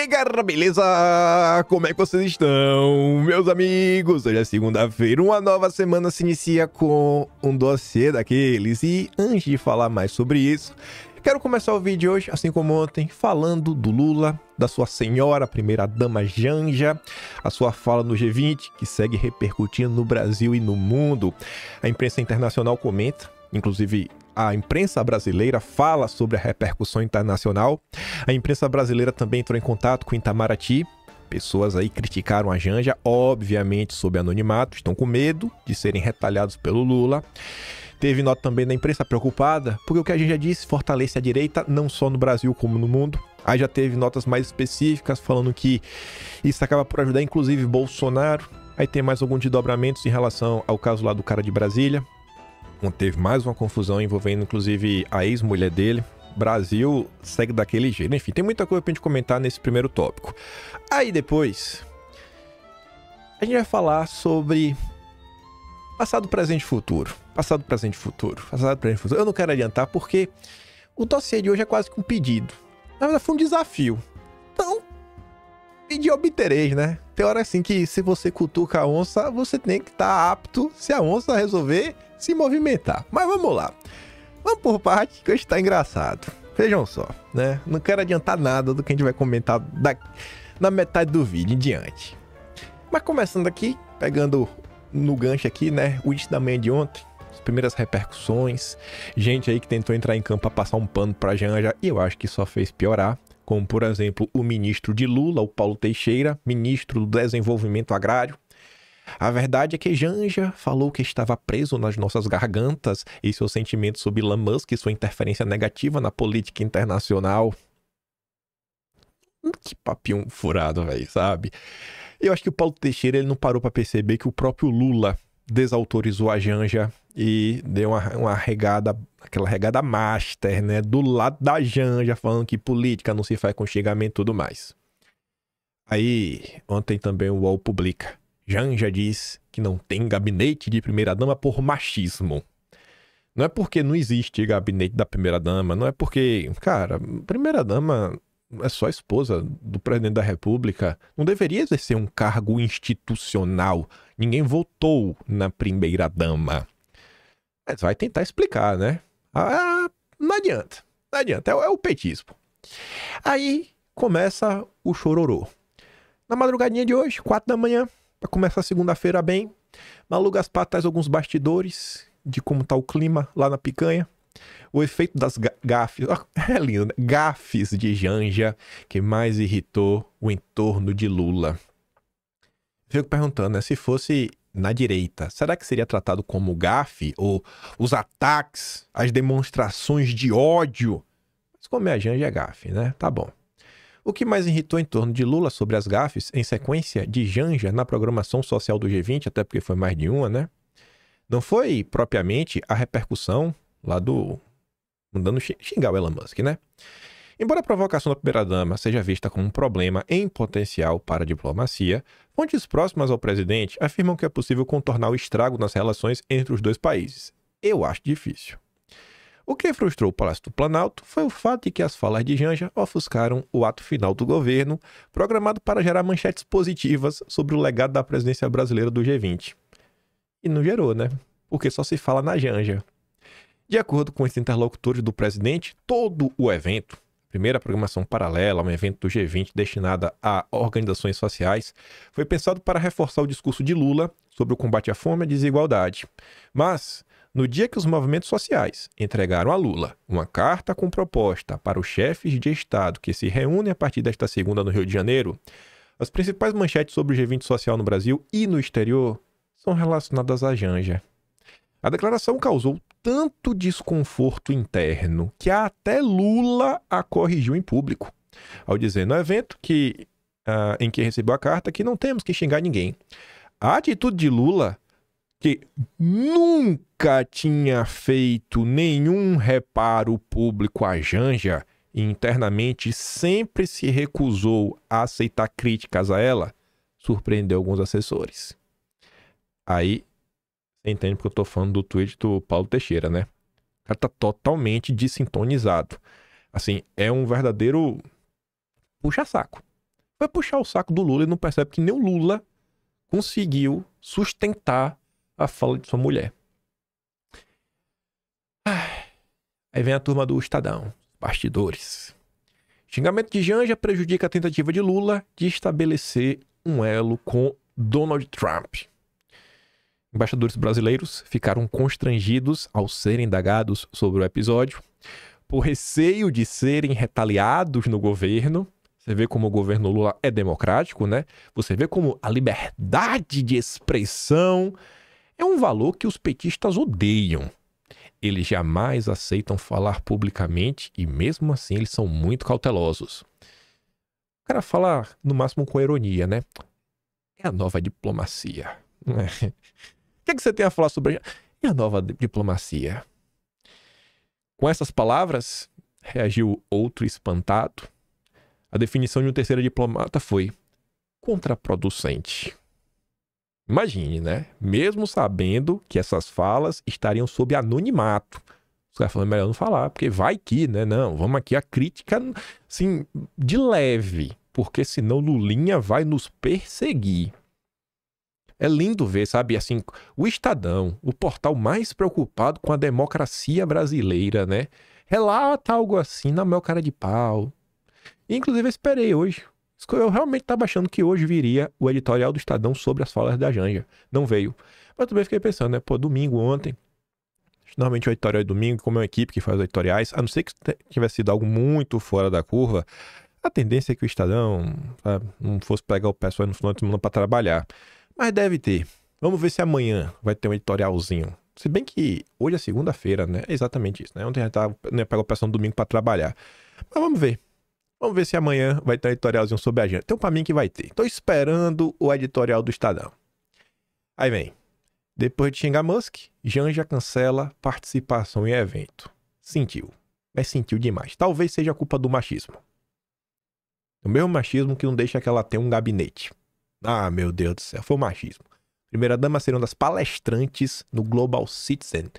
aí, garra, beleza? Como é que vocês estão, meus amigos? Hoje é segunda-feira, uma nova semana se inicia com um dossiê daqueles. E antes de falar mais sobre isso, quero começar o vídeo hoje, assim como ontem, falando do Lula, da sua senhora, a primeira-dama Janja, a sua fala no G20, que segue repercutindo no Brasil e no mundo. A imprensa internacional comenta, inclusive a imprensa brasileira fala sobre a repercussão internacional. A imprensa brasileira também entrou em contato com Itamaraty. Pessoas aí criticaram a Janja, obviamente sob anonimato, estão com medo de serem retalhados pelo Lula. Teve nota também da imprensa preocupada, porque o que a gente já disse fortalece a direita, não só no Brasil como no mundo. Aí já teve notas mais específicas falando que isso acaba por ajudar, inclusive, Bolsonaro. Aí tem mais alguns desdobramentos em relação ao caso lá do cara de Brasília teve mais uma confusão envolvendo inclusive a ex-mulher dele. Brasil segue daquele jeito. Enfim, tem muita coisa pra gente comentar nesse primeiro tópico. Aí depois, a gente vai falar sobre passado, presente e futuro. Passado, presente e futuro. Passado, presente e futuro. Eu não quero adiantar porque o dossiê de hoje é quase que um pedido. Na verdade, foi um desafio. Então, pedir obterês, né? Tem hora assim que se você cutuca a onça, você tem que estar tá apto se a onça resolver se movimentar. Mas vamos lá. Vamos por parte que hoje tá engraçado. Vejam só, né? Não quero adiantar nada do que a gente vai comentar da, na metade do vídeo em diante. Mas começando aqui, pegando no gancho aqui, né? O da manhã de ontem, as primeiras repercussões, gente aí que tentou entrar em campo pra passar um pano pra Janja, e eu acho que só fez piorar. Como, por exemplo, o ministro de Lula, o Paulo Teixeira, ministro do Desenvolvimento Agrário, a verdade é que Janja falou que estava preso nas nossas gargantas e seus sentimentos sobre Elon Musk e sua interferência negativa na política internacional. Hum, que papinho furado, velho, sabe? Eu acho que o Paulo Teixeira ele não parou para perceber que o próprio Lula desautorizou a Janja e deu uma, uma regada, aquela regada master, né? Do lado da Janja, falando que política não se faz com xingamento e tudo mais. Aí, ontem também o UOL publica. Janja diz que não tem gabinete de primeira-dama por machismo. Não é porque não existe gabinete da primeira-dama, não é porque, cara, primeira-dama é só esposa do presidente da república, não deveria exercer um cargo institucional. Ninguém votou na primeira-dama. Mas vai tentar explicar, né? Ah, ah não adianta, não adianta, é, é o petismo. Aí começa o chororô. Na madrugadinha de hoje, quatro da manhã, para tá, começar segunda-feira bem. Malu Gaspar traz alguns bastidores de como tá o clima lá na picanha. O efeito das gafes, é lindo, né? gafes de Janja que mais irritou o entorno de Lula. Fico perguntando, né? Se fosse na direita, será que seria tratado como gafe ou os ataques, as demonstrações de ódio? Mas como é a Janja é gafe, né? Tá bom. O que mais irritou em torno de Lula sobre as gafes, em sequência de Janja na programação social do G20, até porque foi mais de uma, né? Não foi propriamente a repercussão lá do. mandando xingar o Elon Musk, né? Embora a provocação da primeira-dama seja vista como um problema em potencial para a diplomacia, fontes próximas ao presidente afirmam que é possível contornar o estrago nas relações entre os dois países. Eu acho difícil. O que frustrou o Palácio do Planalto foi o fato de que as falas de Janja ofuscaram o ato final do governo, programado para gerar manchetes positivas sobre o legado da presidência brasileira do G20. E não gerou, né? Porque só se fala na Janja. De acordo com os interlocutores do presidente, todo o evento, primeira programação paralela, um evento do G20 destinada a organizações sociais, foi pensado para reforçar o discurso de Lula sobre o combate à fome e à desigualdade. Mas no dia que os movimentos sociais entregaram a Lula uma carta com proposta para os chefes de Estado que se reúnem a partir desta segunda no Rio de Janeiro, as principais manchetes sobre o G20 social no Brasil e no exterior são relacionadas à Janja. A declaração causou tanto desconforto interno que até Lula a corrigiu em público, ao dizer no evento que, uh, em que recebeu a carta que não temos que xingar ninguém. A atitude de Lula que nunca tinha feito nenhum reparo público à Janja e internamente sempre se recusou a aceitar críticas a ela, surpreendeu alguns assessores. Aí, você entende porque eu tô falando do tweet do Paulo Teixeira, né? O cara tá totalmente desintonizado. Assim, é um verdadeiro puxa-saco. Vai puxar o saco do Lula e não percebe que nem o Lula conseguiu sustentar a ah, fala de sua mulher. Aí vem a turma do Estadão, bastidores. Xingamento de Janja prejudica a tentativa de Lula de estabelecer um elo com Donald Trump. Embaixadores brasileiros ficaram constrangidos ao serem indagados sobre o episódio, por receio de serem retaliados no governo. Você vê como o governo Lula é democrático, né? Você vê como a liberdade de expressão é um valor que os petistas odeiam. Eles jamais aceitam falar publicamente e, mesmo assim, eles são muito cautelosos. O cara fala, no máximo, com ironia, né? É a nova diplomacia. É. o que, é que você tem a falar sobre É a nova diplomacia. Com essas palavras, reagiu outro espantado. A definição de um terceiro diplomata foi contraproducente. Imagine, né? Mesmo sabendo que essas falas estariam sob anonimato. Os caras falando, é melhor não falar, porque vai que, né? Não, vamos aqui a crítica, assim, de leve, porque senão Lulinha vai nos perseguir. É lindo ver, sabe, assim, o Estadão, o portal mais preocupado com a democracia brasileira, né? Relata algo assim, na meu cara de pau. Inclusive, eu esperei hoje eu realmente estava tá achando que hoje viria o editorial do Estadão sobre as falas da Janja. Não veio. Mas também fiquei pensando, né? Pô, domingo ontem. Normalmente o editorial é domingo, como é uma equipe que faz editoriais, a não ser que tivesse sido algo muito fora da curva, a tendência é que o Estadão sabe, ah, não fosse pegar o pessoal no final de semana para trabalhar. Mas deve ter. Vamos ver se amanhã vai ter um editorialzinho. Se bem que hoje é segunda-feira, né? É exatamente isso, né? Ontem a gente né, pegou o pessoal no domingo para trabalhar. Mas vamos ver. Vamos ver se amanhã vai ter um editorialzinho sobre a Tem Então, para mim que vai ter. Tô esperando o editorial do Estadão. Aí vem. Depois de xingar Musk, Janja cancela participação em evento. Sentiu. Mas sentiu demais. Talvez seja culpa do machismo. O mesmo machismo que não deixa que ela tenha um gabinete. Ah, meu Deus do céu, foi o machismo. Primeira dama será uma das palestrantes no Global Citizen,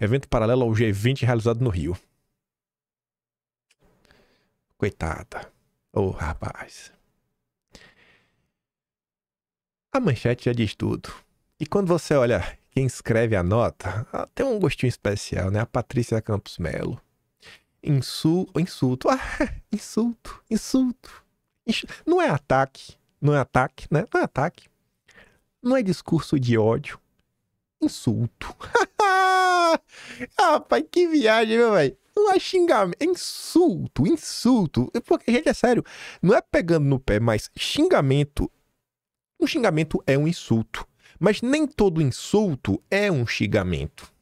evento paralelo ao G20 realizado no Rio. Coitada. Ô, oh, rapaz. A manchete já diz tudo. E quando você olha quem escreve a nota, tem um gostinho especial, né? A Patrícia Campos Melo. Insul... Insulto. Ah, insulto. Insulto. Insulto. Não é ataque. Não é ataque, né? Não é ataque. Não é discurso de ódio. Insulto. Rapaz, que viagem, meu velho não é xingamento, é insulto, insulto. Porque, gente, é sério, não é pegando no pé, mas xingamento. Um xingamento é um insulto. Mas nem todo insulto é um xingamento.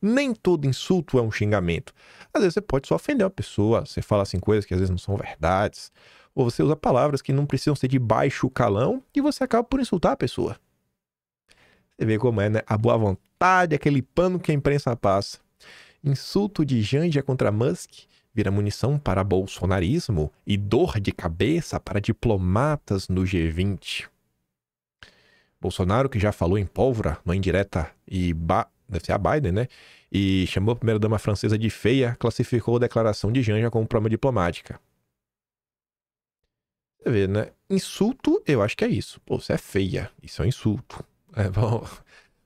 Nem todo insulto é um xingamento. Às vezes você pode só ofender uma pessoa, você fala assim coisas que às vezes não são verdades, ou você usa palavras que não precisam ser de baixo calão e você acaba por insultar a pessoa. Você vê como é, né? A boa vontade, é aquele pano que a imprensa passa. Insulto de Janja contra Musk vira munição para bolsonarismo e dor de cabeça para diplomatas no G20. Bolsonaro, que já falou em pólvora, não indireta, e ba... deve ser a Biden, né? E chamou a primeira-dama francesa de feia, classificou a declaração de Janja como prova diplomática. Você vê, né? Insulto, eu acho que é isso. Pô, você é feia. Isso é um insulto. É, bom,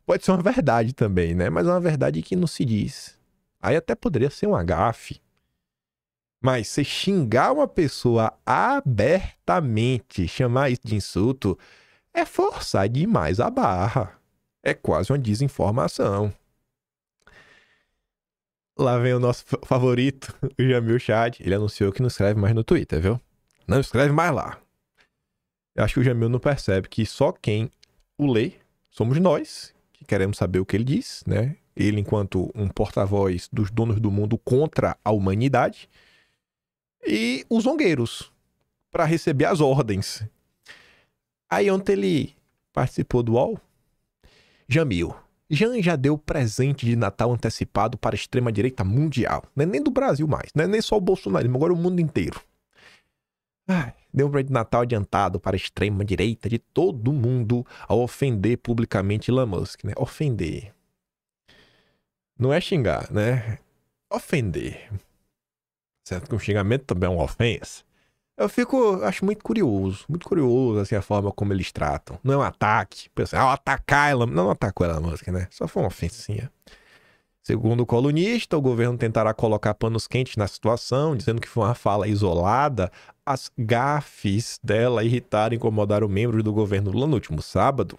pode ser uma verdade também, né? Mas é uma verdade que não se diz. Aí até poderia ser um agafe. Mas você xingar uma pessoa abertamente, chamar isso de insulto, é forçar demais a barra. É quase uma desinformação. Lá vem o nosso favorito, o Jamil Chad. Ele anunciou que não escreve mais no Twitter, viu? Não escreve mais lá. Eu acho que o Jamil não percebe que só quem o lê somos nós, que queremos saber o que ele diz, né? ele enquanto um porta-voz dos donos do mundo contra a humanidade, e os zongueiros, para receber as ordens. Aí ontem ele participou do UOL, Jamil. Jean já deu presente de Natal antecipado para a extrema-direita mundial. Não é nem do Brasil mais, não é nem só o bolsonarismo, agora é o mundo inteiro. Ai, deu um presente de Natal adiantado para a extrema-direita de todo mundo ao ofender publicamente Elon Musk, né? Ofender não é xingar, né? Ofender. Certo que um xingamento também é uma ofensa. Eu fico, acho muito curioso, muito curioso, assim, a forma como eles tratam. Não é um ataque. Pensa, ah, atacar ela. Não, não atacou ela, música, assim, né? Só foi uma ofensinha. Segundo o colunista, o governo tentará colocar panos quentes na situação, dizendo que foi uma fala isolada. As gafes dela irritaram e incomodaram membros do governo Lula no último sábado.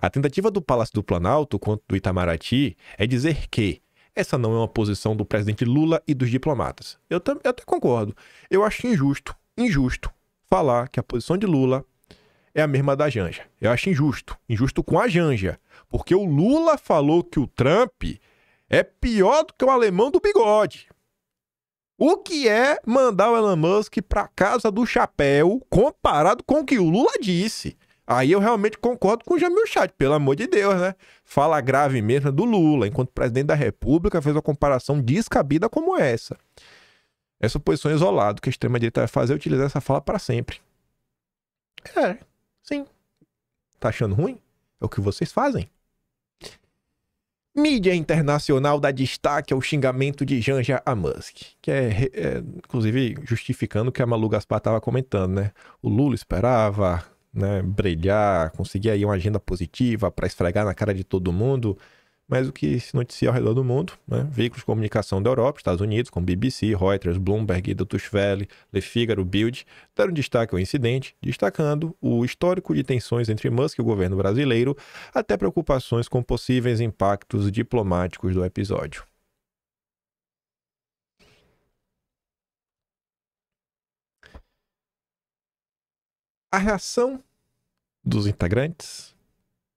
A tentativa do Palácio do Planalto quanto do Itamaraty é dizer que essa não é uma posição do presidente Lula e dos diplomatas. Eu, eu até concordo. Eu acho injusto, injusto, falar que a posição de Lula é a mesma da Janja. Eu acho injusto. Injusto com a Janja. Porque o Lula falou que o Trump é pior do que o alemão do bigode. O que é mandar o Elon Musk para casa do chapéu comparado com o que o Lula disse? Aí eu realmente concordo com o Jamil Chat, pelo amor de Deus, né? Fala grave mesmo é do Lula, enquanto presidente da República fez uma comparação descabida como essa. Essa posição é isolada que a extrema-direita vai fazer é utilizar essa fala para sempre. É, sim. Tá achando ruim? É o que vocês fazem. Mídia internacional dá destaque ao xingamento de Janja a Musk, que é, é inclusive justificando o que a Malu Gaspar estava comentando, né? O Lula esperava, né, brilhar, conseguir aí uma agenda positiva para esfregar na cara de todo mundo. Mas o que se noticia ao redor do mundo, né, veículos de comunicação da Europa, Estados Unidos, como BBC, Reuters, Bloomberg, Deutsche Welle, Le Figaro, Bild, deram destaque ao incidente, destacando o histórico de tensões entre Musk e o governo brasileiro, até preocupações com possíveis impactos diplomáticos do episódio. A reação dos integrantes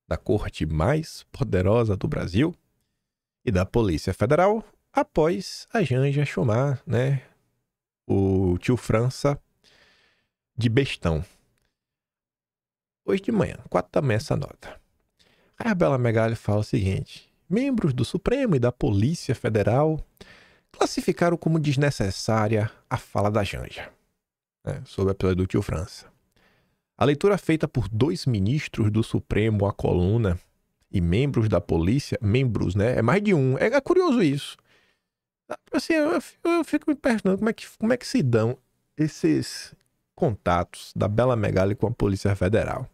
da corte mais poderosa do Brasil e da Polícia Federal após a Janja chamar, né, o tio França de bestão. Hoje de manhã, quatro da manhã essa nota. a Bela Megali fala o seguinte: membros do Supremo e da Polícia Federal classificaram como desnecessária a fala da Janja né, sobre a episódio do tio França. A leitura feita por dois ministros do Supremo à coluna e membros da polícia, membros, né? É mais de um. É, é curioso isso. Ah, assim, eu, eu, fico me perguntando como é, que, como é que se dão esses contatos da Bela Megali com a Polícia Federal.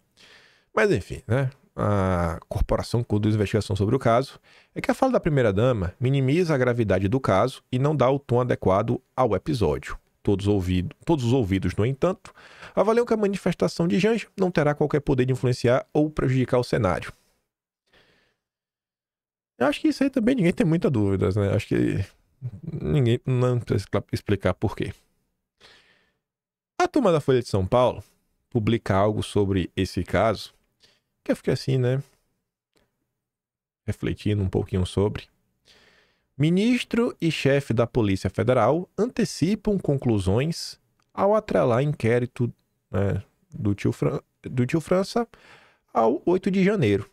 Mas enfim, né? a corporação que conduz investigação sobre o caso, é que a fala da primeira-dama minimiza a gravidade do caso e não dá o tom adequado ao episódio todos, ouvido, todos os ouvidos, no entanto, avaliam que a manifestação de Janja não terá qualquer poder de influenciar ou prejudicar o cenário. Eu acho que isso aí também ninguém tem muita dúvida, né? Acho que ninguém não precisa explicar por quê. A turma da Folha de São Paulo publica algo sobre esse caso que eu fiquei assim, né? Refletindo um pouquinho sobre. Ministro e chefe da Polícia Federal antecipam conclusões ao atrelar inquérito né, do, tio Fran... do tio França ao 8 de janeiro.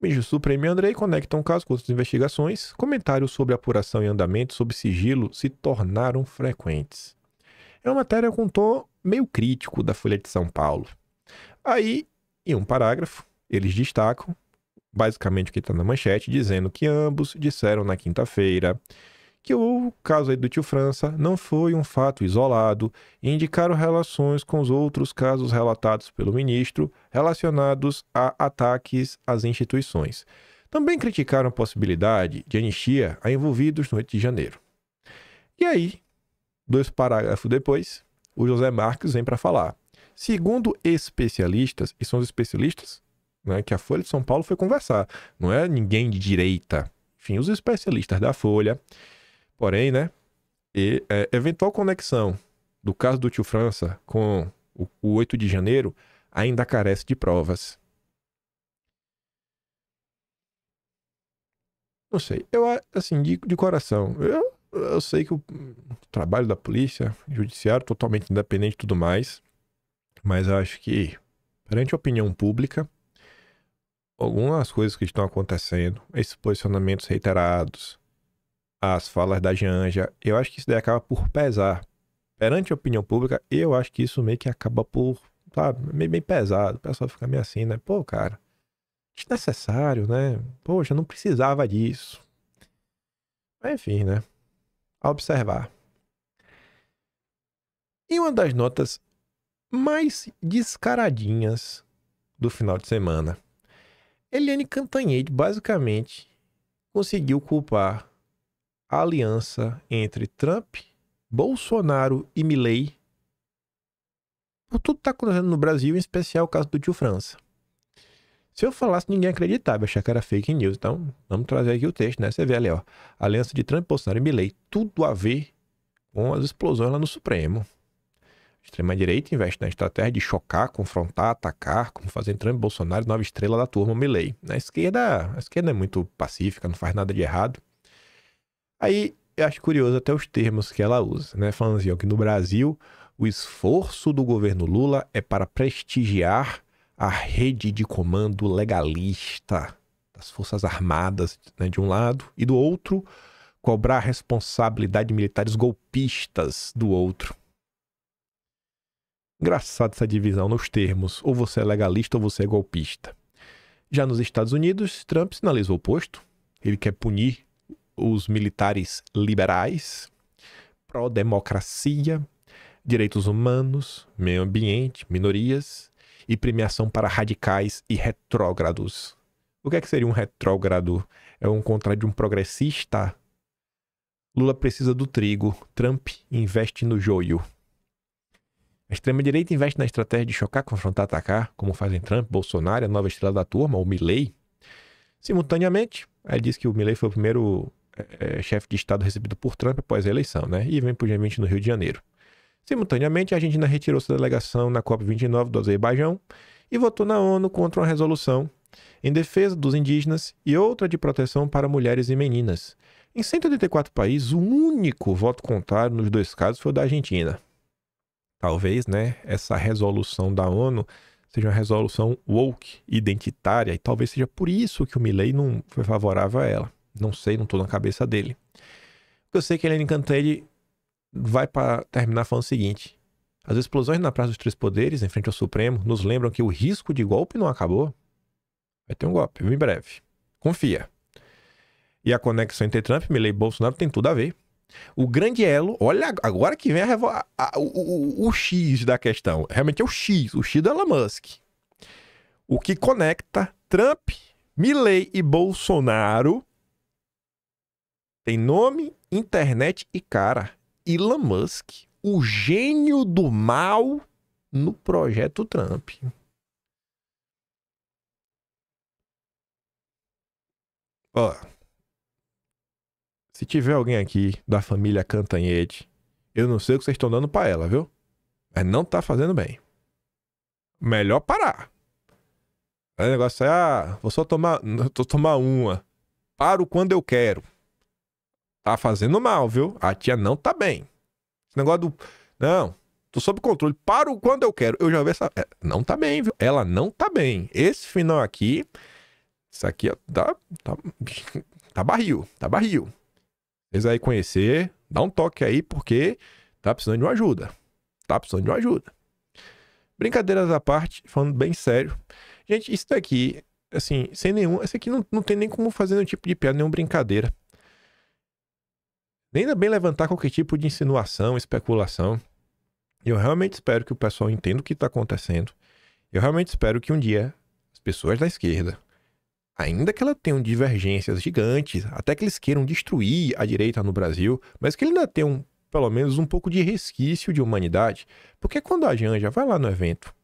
O ministro Supremo e Andrei conectam o caso com outras investigações. Comentários sobre apuração e andamento sob sigilo se tornaram frequentes. É uma matéria com um tom meio crítico da Folha de São Paulo. Aí, em um parágrafo, eles destacam basicamente o que está na manchete, dizendo que ambos disseram na quinta-feira que o caso aí do tio França não foi um fato isolado e indicaram relações com os outros casos relatados pelo ministro relacionados a ataques às instituições. Também criticaram a possibilidade de anistia a envolvidos no 8 de janeiro. E aí, dois parágrafos depois, o José Marques vem para falar. Segundo especialistas, e são os especialistas né, que a Folha de São Paulo foi conversar. Não é ninguém de direita. Enfim, os especialistas da Folha. Porém, né? E, é, eventual conexão do caso do tio França com o, o 8 de janeiro ainda carece de provas. Não sei. Eu, assim, de, de coração, eu, eu sei que o trabalho da polícia, judiciário, totalmente independente e tudo mais, mas eu acho que, perante a opinião pública, algumas coisas que estão acontecendo, esses posicionamentos reiterados, as falas da Janja, eu acho que isso daí acaba por pesar. Perante a opinião pública, eu acho que isso meio que acaba por, sabe, meio, meio pesado. O pessoal fica meio assim, né? Pô, cara, desnecessário, né? Poxa, não precisava disso. Mas, enfim, né? A observar. E uma das notas mais descaradinhas do final de semana Eliane Cantanhede basicamente conseguiu culpar a aliança entre Trump, Bolsonaro e Milley por tudo que está acontecendo no Brasil, em especial o caso do tio França. Se eu falasse, ninguém acreditava, achar que era fake news. Então, vamos trazer aqui o texto, né? Você vê ali, ó. Aliança de Trump, Bolsonaro e Milley. Tudo a ver com as explosões lá no Supremo. Extrema-direita investe na estratégia de chocar, confrontar, atacar, como fazendo Trump Bolsonaro, nova estrela da turma Milley. Na esquerda, a esquerda é muito pacífica, não faz nada de errado. Aí, eu acho curioso até os termos que ela usa, né? Falando assim, ó, que no Brasil, o esforço do governo Lula é para prestigiar a rede de comando legalista das Forças Armadas, né, de um lado, e do outro, cobrar responsabilidade de militares golpistas do outro. Engraçado essa divisão nos termos: ou você é legalista ou você é golpista. Já nos Estados Unidos, Trump sinalizou o oposto. Ele quer punir os militares liberais, pró-democracia, direitos humanos, meio ambiente, minorias e premiação para radicais e retrógrados. O que é que seria um retrógrado? É um contrário de um progressista? Lula precisa do trigo, Trump investe no joio. A extrema-direita investe na estratégia de chocar, confrontar, atacar, como fazem Trump, Bolsonaro, a nova estrela da turma, o Milley. Simultaneamente, ele diz que o Milley foi o primeiro é, chefe de Estado recebido por Trump após a eleição, né? E vem o G20 no Rio de Janeiro. Simultaneamente, a Argentina retirou sua delegação na COP29 do Azerbaijão e votou na ONU contra uma resolução em defesa dos indígenas e outra de proteção para mulheres e meninas. Em 184 países, o único voto contrário nos dois casos foi o da Argentina. Talvez, né, essa resolução da ONU seja uma resolução woke, identitária, e talvez seja por isso que o Milley não foi favorável a ela. Não sei, não estou na cabeça dele. Eu sei é que a Helene Cantelli vai para terminar falando o seguinte: as explosões na Praça dos Três Poderes, em frente ao Supremo, nos lembram que o risco de golpe não acabou. Vai ter um golpe, em breve. Confia. E a conexão entre Trump, Milley e Bolsonaro tem tudo a ver. O grande elo, olha agora que vem a a, o, o, o, X da questão. Realmente é o X, o X do Elon Musk. O que conecta Trump, Milley e Bolsonaro tem nome, internet e cara. Elon Musk, o gênio do mal no projeto Trump. Ó. Se tiver alguém aqui da família Cantanhede, eu não sei o que vocês estão dando para ela, viu? Mas não tá fazendo bem. Melhor parar. Aí o negócio é, ah, vou só tomar, tô tomar uma. Paro quando eu quero. Tá fazendo mal, viu? A tia não tá bem. Esse negócio do, não, tô sob controle, paro quando eu quero. Eu já vi essa, é, não tá bem, viu? Ela não tá bem. Esse final aqui, isso aqui ó, tá, tá, tá barril, tá barril. Vocês aí conhecer, dá um toque aí, porque tá precisando de uma ajuda. Tá precisando de uma ajuda. Brincadeiras à parte, falando bem sério. Gente, isso daqui, assim, sem nenhum. Esse aqui não, não tem nem como fazer nenhum tipo de piada, nenhuma brincadeira. Nem bem levantar qualquer tipo de insinuação, especulação. Eu realmente espero que o pessoal entenda o que está acontecendo. Eu realmente espero que um dia as pessoas da esquerda ainda que ela tenha divergências gigantes, até que eles queiram destruir a direita no Brasil, mas que ele ainda tenha um, pelo menos um pouco de resquício de humanidade, porque quando a Janja vai lá no evento,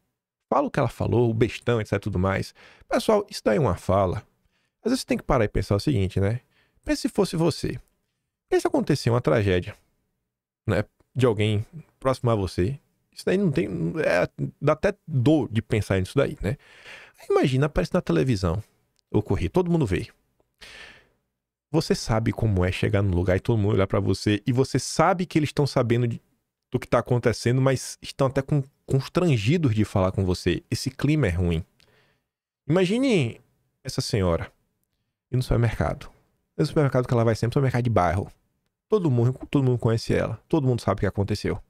fala o que ela falou, o bestão, etc, tudo mais, pessoal, isso daí é uma fala. Às vezes você tem que parar e pensar o seguinte, né? Pensa se fosse você. Pensa acontecer uma tragédia, né, de alguém próximo a você. Isso daí não tem, é, dá até dor de pensar nisso daí, né? imagina, aparece na televisão, ocorrer. Todo mundo veio. Você sabe como é chegar num lugar e todo mundo olhar para você e você sabe que eles estão sabendo de, do que tá acontecendo, mas estão até com, constrangidos de falar com você. Esse clima é ruim. Imagine essa senhora ir no supermercado. No supermercado que ela vai sempre, supermercado de bairro. Todo mundo, todo mundo conhece ela. Todo mundo sabe o que aconteceu.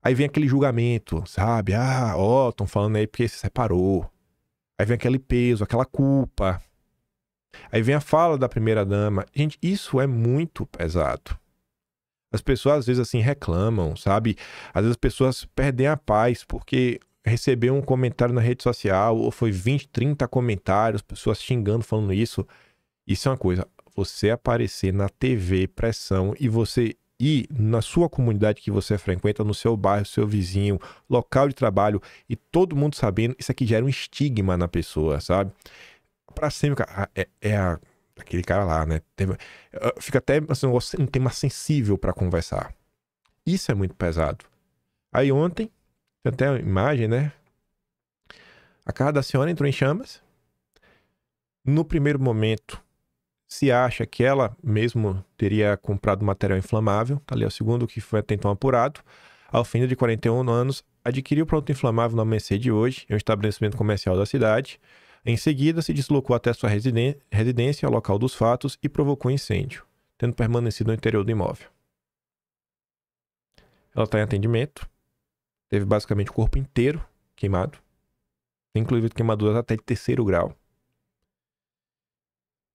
Aí vem aquele julgamento, sabe? Ah, ó, estão falando aí porque se separou. Aí vem aquele peso, aquela culpa. Aí vem a fala da primeira dama. Gente, isso é muito pesado. As pessoas às vezes assim reclamam, sabe? Às vezes as pessoas perdem a paz porque recebeu um comentário na rede social ou foi 20, 30 comentários, pessoas xingando, falando isso. Isso é uma coisa. Você aparecer na TV, pressão, e você e na sua comunidade que você frequenta, no seu bairro, seu vizinho, local de trabalho e todo mundo sabendo, isso aqui gera um estigma na pessoa, sabe? Pra sempre, cara, é, é a, aquele cara lá, né? fica até assim, um tema sensível para conversar. Isso é muito pesado. Aí ontem, tem até uma imagem, né? A casa da senhora entrou em chamas. No primeiro momento, se acha que ela mesmo teria comprado material inflamável, tá ali é o segundo que foi até então apurado, ao fim de 41 anos, adquiriu produto inflamável no amanhecer de hoje, em é um estabelecimento comercial da cidade. Em seguida, se deslocou até sua residência, ao local dos fatos, e provocou incêndio, tendo permanecido no interior do imóvel. Ela está em atendimento, teve basicamente o corpo inteiro queimado, inclusive queimaduras até de terceiro grau.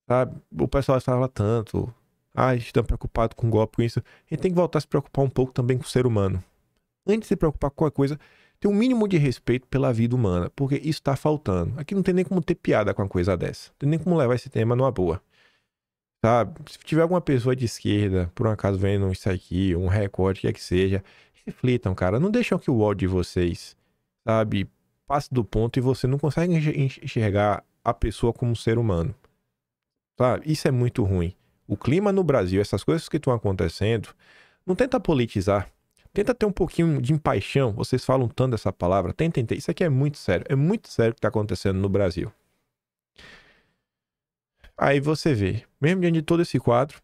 Sabe? O pessoal fala tanto. Ah, estão preocupados com golpe, com isso. A gente tem que voltar a se preocupar um pouco também com o ser humano. Antes de se preocupar com qualquer coisa, ter um mínimo de respeito pela vida humana, porque isso está faltando. Aqui não tem nem como ter piada com uma coisa dessa. Não tem nem como levar esse tema numa boa. Sabe? Se tiver alguma pessoa de esquerda, por um acaso vendo isso aqui, um que quer que seja, reflitam, cara. Não deixam que o ódio de vocês, sabe, passe do ponto e você não consegue enxergar a pessoa como um ser humano. Sabe? Isso é muito ruim. O clima no Brasil, essas coisas que estão acontecendo, não tenta politizar. Tenta ter um pouquinho de paixão. Vocês falam tanto dessa palavra. Tentem ter. Isso aqui é muito sério. É muito sério o que está acontecendo no Brasil. Aí você vê, mesmo diante de todo esse quadro,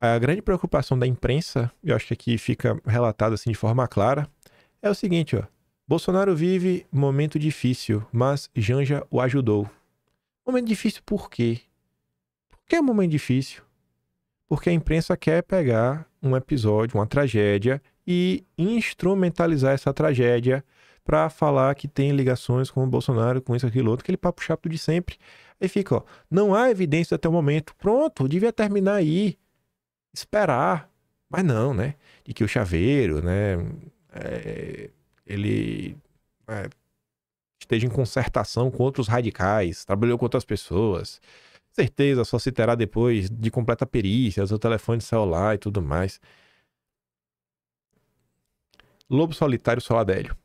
a grande preocupação da imprensa, eu acho que aqui fica relatado assim de forma clara, é o seguinte, ó. Bolsonaro vive momento difícil, mas Janja o ajudou. Momento difícil por quê? Porque é um momento difícil. Porque a imprensa quer pegar um episódio, uma tragédia, e instrumentalizar essa tragédia para falar que tem ligações com o Bolsonaro, com isso, aquilo, outro, aquele papo chato de sempre. Aí fica, ó, não há evidência até o momento. Pronto, devia terminar aí. Esperar. Mas não, né? De que o chaveiro, né? É, ele é, esteja em concertação com outros radicais, trabalhou com outras pessoas, Certeza, só se terá depois de completa perícia, seu telefone celular e tudo mais. Lobo solitário só Adélio.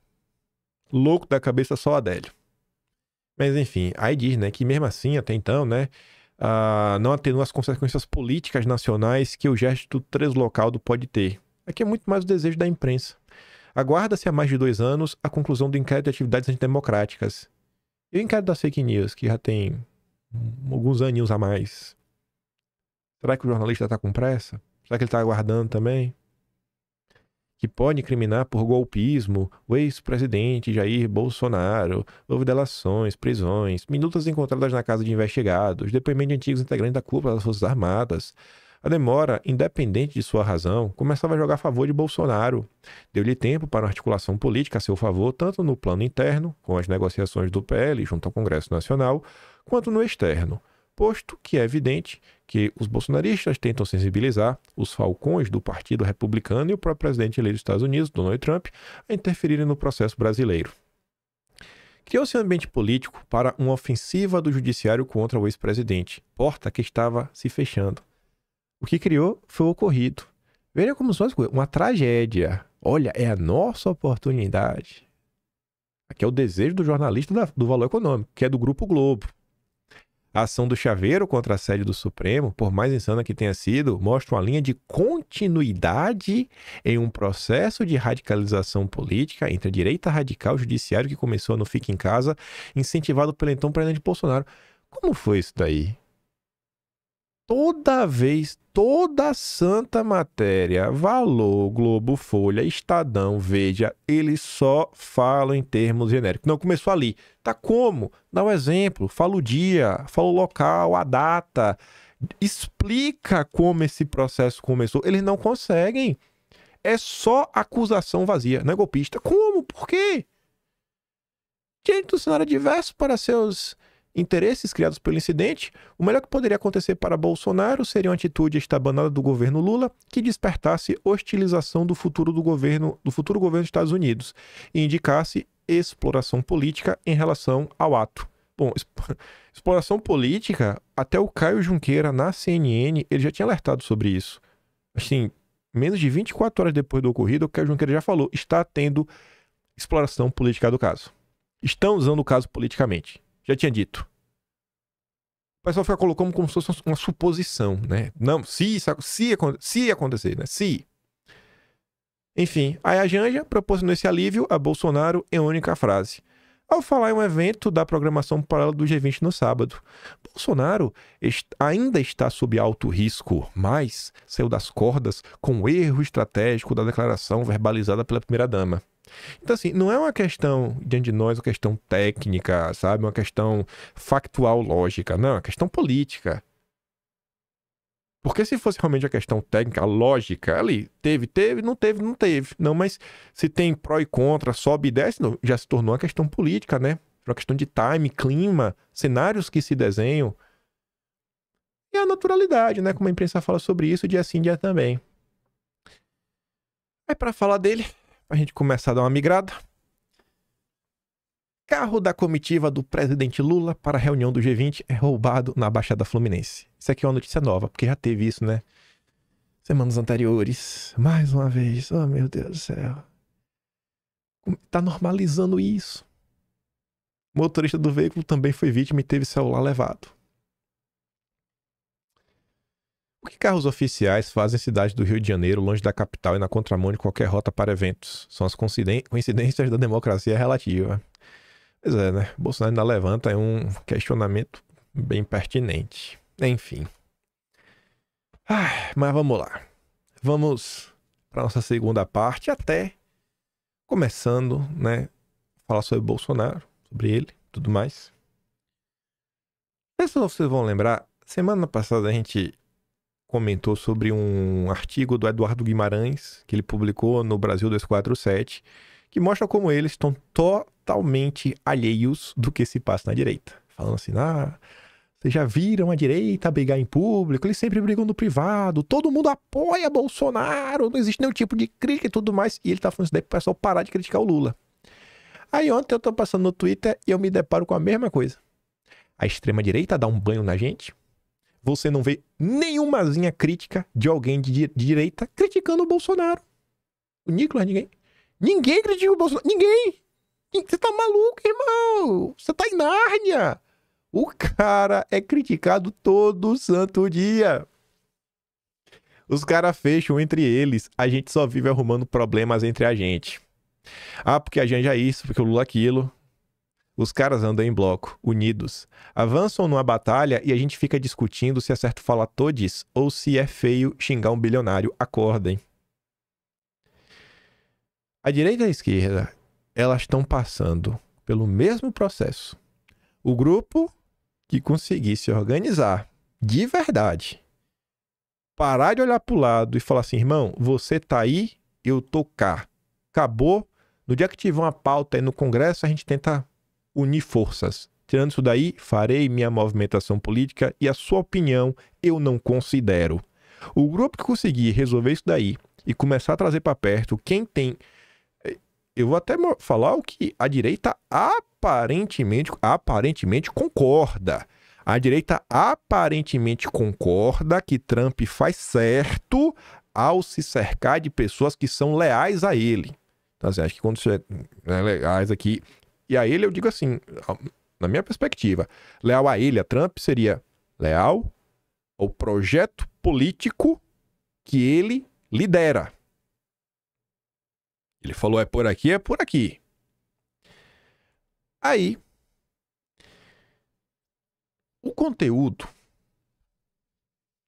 Louco da cabeça só Adélio. Mas enfim, aí diz, né, que mesmo assim, até então, né, uh, não atenua as consequências políticas nacionais que o gesto do pode ter. Aqui é muito mais o desejo da imprensa. Aguarda-se há mais de dois anos a conclusão do inquérito de atividades antidemocráticas. E o inquérito da fake news, que já tem alguns aninhos a mais. Será que o jornalista está com pressa? Será que ele está aguardando também? Que pode incriminar por golpismo o ex-presidente Jair Bolsonaro. Houve delações, prisões, minutas encontradas na casa de investigados, depoimento de antigos integrantes da cúpula das Forças Armadas. A demora, independente de sua razão, começava a jogar a favor de Bolsonaro. Deu-lhe tempo para uma articulação política a seu favor, tanto no plano interno, com as negociações do PL junto ao Congresso Nacional, quanto no externo, posto que é evidente que os bolsonaristas tentam sensibilizar os falcões do Partido Republicano e o próprio presidente eleito dos Estados Unidos, Donald Trump, a interferirem no processo brasileiro. Criou-se um ambiente político para uma ofensiva do judiciário contra o ex-presidente, porta que estava se fechando. O que criou foi o ocorrido. Veja como são as coisas. Uma tragédia. Olha, é a nossa oportunidade. Aqui é o desejo do jornalista da, do Valor Econômico, que é do Grupo Globo. A ação do chaveiro contra a sede do Supremo, por mais insana que tenha sido, mostra uma linha de continuidade em um processo de radicalização política entre a direita radical e o judiciário que começou no Fica em Casa, incentivado pelo então presidente Bolsonaro. Como foi isso daí? toda vez, toda santa matéria, Valor, Globo, Folha, Estadão, Veja, eles só falam em termos genéricos. Não começou ali. Tá como? Dá um exemplo, fala o dia, fala o local, a data, explica como esse processo começou. Eles não conseguem. É só acusação vazia, não é golpista. Como? Por quê? Gente do cenário é diverso para seus interesses criados pelo incidente, o melhor que poderia acontecer para Bolsonaro seria uma atitude estabanada do governo Lula que despertasse hostilização do futuro do governo do futuro governo dos Estados Unidos e indicasse exploração política em relação ao ato. Bom, exploração política, até o Caio Junqueira na CNN, ele já tinha alertado sobre isso. Assim, menos de 24 horas depois do ocorrido, o Caio Junqueira já falou, está tendo exploração política do caso. Estão usando o caso politicamente. Já tinha dito. O pessoal fica colocando como se fosse uma suposição, né? Não, se, se, se acontecer, né? Se. Enfim, aí a Janja proporcionou esse alívio a Bolsonaro em única frase. Ao falar em um evento da programação paralela do G20 no sábado, Bolsonaro est ainda está sob alto risco, mas saiu das cordas com o erro estratégico da declaração verbalizada pela primeira-dama. Então, assim, não é uma questão diante de nós, uma questão técnica, sabe? Uma questão factual, lógica. Não, é uma questão política. Porque se fosse realmente a questão técnica, lógica, ali, teve, teve, não teve, não teve. Não, mas se tem pró e contra, sobe e desce, não, já se tornou uma questão política, né? Uma questão de time, clima, cenários que se desenham. E a naturalidade, né? Como a imprensa fala sobre isso, dia sim, dia também. Aí, para falar dele, a gente começar a dar uma migrada. Carro da comitiva do presidente Lula para a reunião do G20 é roubado na Baixada Fluminense. Isso aqui é uma notícia nova, porque já teve isso, né? Semanas anteriores. Mais uma vez. Oh, meu Deus do céu. Tá normalizando isso. motorista do veículo também foi vítima e teve celular levado. Por que carros oficiais fazem cidade do Rio de Janeiro longe da capital e na contramão de qualquer rota para eventos? São as coincidências da democracia relativa. Pois é, né? Bolsonaro ainda levanta um questionamento bem pertinente. Enfim. Ah, mas vamos lá. Vamos para nossa segunda parte, até começando, né? Falar sobre Bolsonaro, sobre ele, tudo mais. Não sei se vocês vão lembrar, semana passada a gente comentou sobre um artigo do Eduardo Guimarães, que ele publicou no Brasil 247, que mostra como eles estão totalmente alheios do que se passa na direita. Falando assim, ah, vocês já viram a direita brigar em público, eles sempre brigam no privado, todo mundo apoia Bolsonaro, não existe nenhum tipo de crítica e tudo mais. E ele tá falando isso daí pro pessoal parar de criticar o Lula. Aí ontem eu tô passando no Twitter e eu me deparo com a mesma coisa. A extrema-direita dá um banho na gente, você não vê nenhumazinha crítica de alguém de, direita criticando o Bolsonaro. O Nicolas, ninguém. Ninguém critica o Bolsonaro. Ninguém! Você tá maluco, irmão? Você tá em Nárnia! O cara é criticado todo santo dia. Os caras fecham entre eles. A gente só vive arrumando problemas entre a gente. Ah, porque a gente é isso, porque o Lula é aquilo. Os caras andam em bloco, unidos. Avançam numa batalha e a gente fica discutindo se é certo falar todes ou se é feio xingar um bilionário. Acordem. A direita e a esquerda, elas estão passando pelo mesmo processo. O grupo que conseguir se organizar de verdade, parar de olhar para o lado e falar assim, irmão, você tá aí, eu tô cá. Acabou. No dia que tiver uma pauta aí no Congresso, a gente tenta unir forças. Tirando isso daí, farei minha movimentação política e a sua opinião eu não considero. O grupo que conseguir resolver isso daí e começar a trazer para perto quem tem. Eh, eu vou até falar o que a direita aparentemente, aparentemente concorda. A direita aparentemente concorda que Trump faz certo ao se cercar de pessoas que são leais a ele. Então, assim, acho que quando você é né, leais aqui, e a ele eu digo assim, na minha perspectiva, leal a ele, a Trump, seria leal ao projeto político que ele lidera. Ele falou: é por aqui, é por aqui. Aí, o conteúdo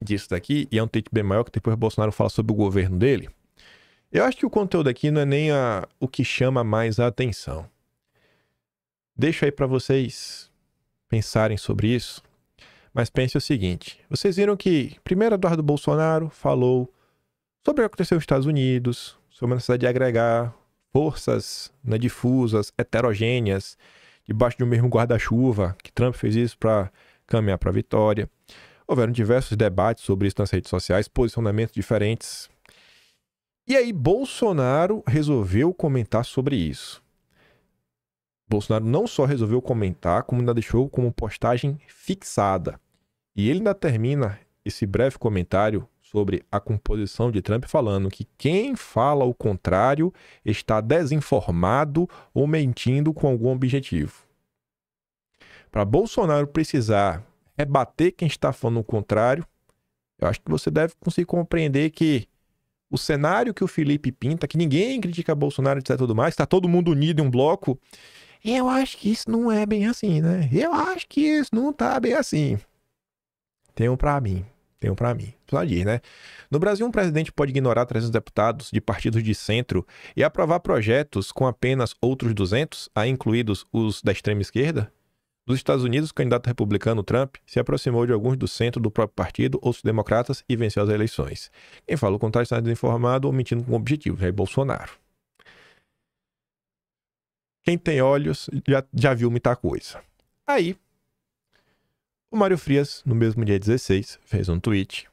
disso daqui, e é um take bem maior que depois o Bolsonaro fala sobre o governo dele. Eu acho que o conteúdo aqui não é nem a, o que chama mais a atenção. Deixo aí para vocês pensarem sobre isso. Mas pense o seguinte: vocês viram que primeiro Eduardo Bolsonaro falou sobre o que aconteceu nos Estados Unidos, sobre a necessidade de agregar forças né, difusas, heterogêneas, debaixo de um mesmo guarda-chuva, que Trump fez isso para caminhar para a vitória. Houveram diversos debates sobre isso nas redes sociais, posicionamentos diferentes. E aí, Bolsonaro resolveu comentar sobre isso. Bolsonaro não só resolveu comentar, como ainda deixou como postagem fixada. E ele ainda termina esse breve comentário sobre a composição de Trump falando que quem fala o contrário está desinformado ou mentindo com algum objetivo. Para Bolsonaro precisar rebater quem está falando o contrário, eu acho que você deve conseguir compreender que o cenário que o Felipe pinta, que ninguém critica Bolsonaro, etc. tudo mais, está todo mundo unido em um bloco, eu acho que isso não é bem assim, né? Eu acho que isso não tá bem assim. Tem um pra mim. Tem um pra mim. Só diz, né? No Brasil, um presidente pode ignorar 300 deputados de partidos de centro e aprovar projetos com apenas outros 200, aí incluídos os da extrema esquerda? Nos Estados Unidos, o candidato republicano Trump se aproximou de alguns do centro do próprio partido ou dos democratas e venceu as eleições. Quem falou o contrário está desinformado ou mentindo com objetivo? é Bolsonaro. Quem tem olhos já, já viu muita coisa. Aí, o Mário Frias, no mesmo dia 16, fez um tweet,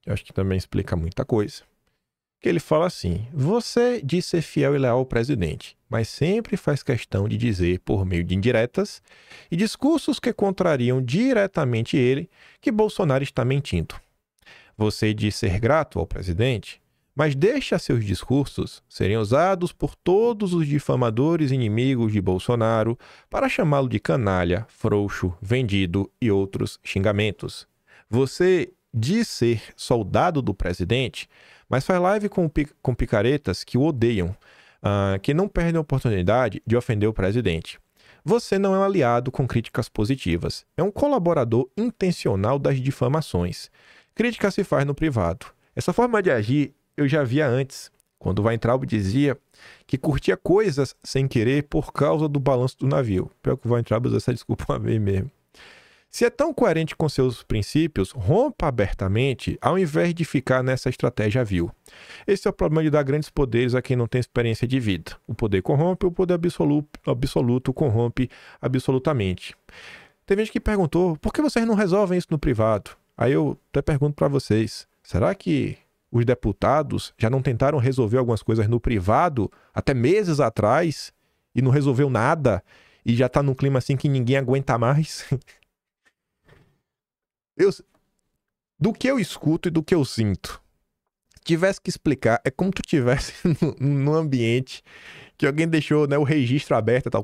que acho que também explica muita coisa, que ele fala assim: Você diz ser fiel e leal ao presidente, mas sempre faz questão de dizer, por meio de indiretas e discursos que contrariam diretamente ele, que Bolsonaro está mentindo. Você diz ser grato ao presidente, mas deixa seus discursos serem usados por todos os difamadores inimigos de Bolsonaro para chamá-lo de canalha, frouxo, vendido e outros xingamentos. Você diz ser soldado do presidente, mas faz live com, com picaretas que o odeiam, uh, que não perdem a oportunidade de ofender o presidente. Você não é um aliado com críticas positivas, é um colaborador intencional das difamações. Crítica se faz no privado. Essa forma de agir eu já via antes, quando Weintraub dizia que curtia coisas sem querer por causa do balanço do navio. Pior que o Weintraub usa essa desculpa a mim mesmo. Se é tão coerente com seus princípios, rompa abertamente ao invés de ficar nessa estratégia vil. Esse é o problema de dar grandes poderes a quem não tem experiência de vida. O poder corrompe, o poder absoluto, absoluto corrompe absolutamente. Teve gente que perguntou: por que vocês não resolvem isso no privado? Aí eu até pergunto para vocês: será que os deputados já não tentaram resolver algumas coisas no privado até meses atrás e não resolveu nada e já tá num clima assim que ninguém aguenta mais? eu, do que eu escuto e do que eu sinto, tivesse que explicar, é como tu tivesse num ambiente que alguém deixou né, o registro aberto e tal.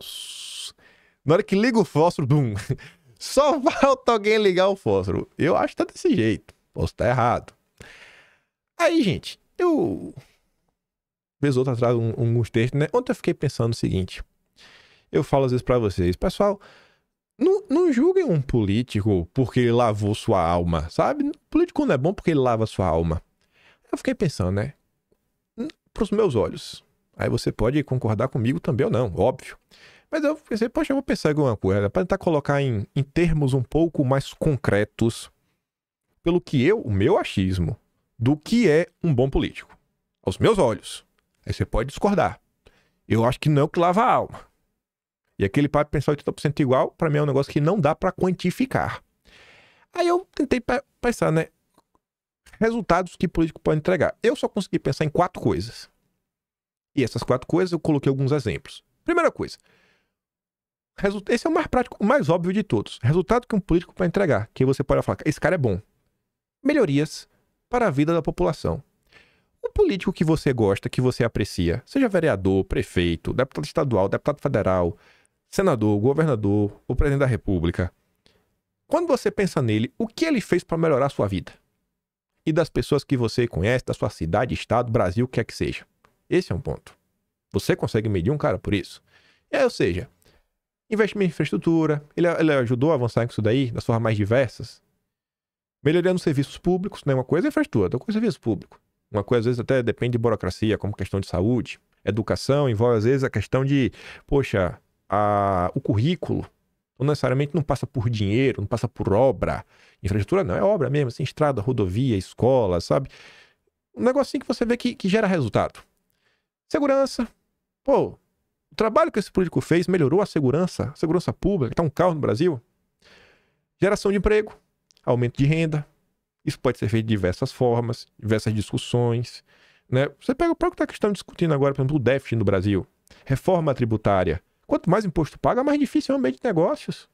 Na hora que liga o fósforo, bum, só falta alguém ligar o fósforo. Eu acho que tá desse jeito. Posso estar tá errado. Aí, gente, eu. Vez outra atrás um, alguns textos, né? Ontem eu fiquei pensando o seguinte. Eu falo às vezes para vocês, pessoal, não, não julguem um político porque ele lavou sua alma, sabe? Político não é bom porque ele lava sua alma. Eu fiquei pensando, né? Para os meus olhos. Aí você pode concordar comigo também ou não, óbvio. Mas eu pensei, poxa, eu vou pensar em alguma coisa, para tentar colocar em, em termos um pouco mais concretos, pelo que eu, o meu achismo, do que é um bom político. Aos meus olhos. Aí você pode discordar. Eu acho que não é o que lava a alma. E aquele papo pensar 80% igual, para mim é um negócio que não dá para quantificar. Aí eu tentei pensar, né? Resultados que político pode entregar. Eu só consegui pensar em quatro coisas. E essas quatro coisas eu coloquei alguns exemplos. Primeira coisa. Esse é o mais prático, o mais óbvio de todos. Resultado que um político pode entregar. Que você pode falar, esse cara é bom. Melhorias para a vida da população. O político que você gosta, que você aprecia, seja vereador, prefeito, deputado estadual, deputado federal, senador, governador o presidente da república, quando você pensa nele, o que ele fez para melhorar a sua vida? E das pessoas que você conhece, da sua cidade, estado, Brasil, o que é que seja. Esse é um ponto. Você consegue medir um cara por isso. É, ou seja, investimento em infraestrutura, ele, ele ajudou a avançar com isso daí, das formas mais diversas. Melhorando serviços públicos, né? Uma coisa é infraestrutura, outra coisa é serviço público. Uma coisa, às vezes, até depende de burocracia, como questão de saúde. Educação envolve, às vezes, a questão de, poxa, a, o currículo não necessariamente não passa por dinheiro, não passa por obra. Infraestrutura não, é obra mesmo, assim, estrada, rodovia, escola, sabe? Um negocinho que você vê que, que gera resultado. Segurança. Pô, o trabalho que esse político fez melhorou a segurança, a segurança pública, que tá um carro no Brasil. Geração de emprego aumento de renda. Isso pode ser feito de diversas formas, diversas discussões. Né? Você pega o próprio que tá estamos discutindo agora, por exemplo, o déficit no Brasil, reforma tributária. Quanto mais imposto paga, mais difícil é o ambiente de negócios.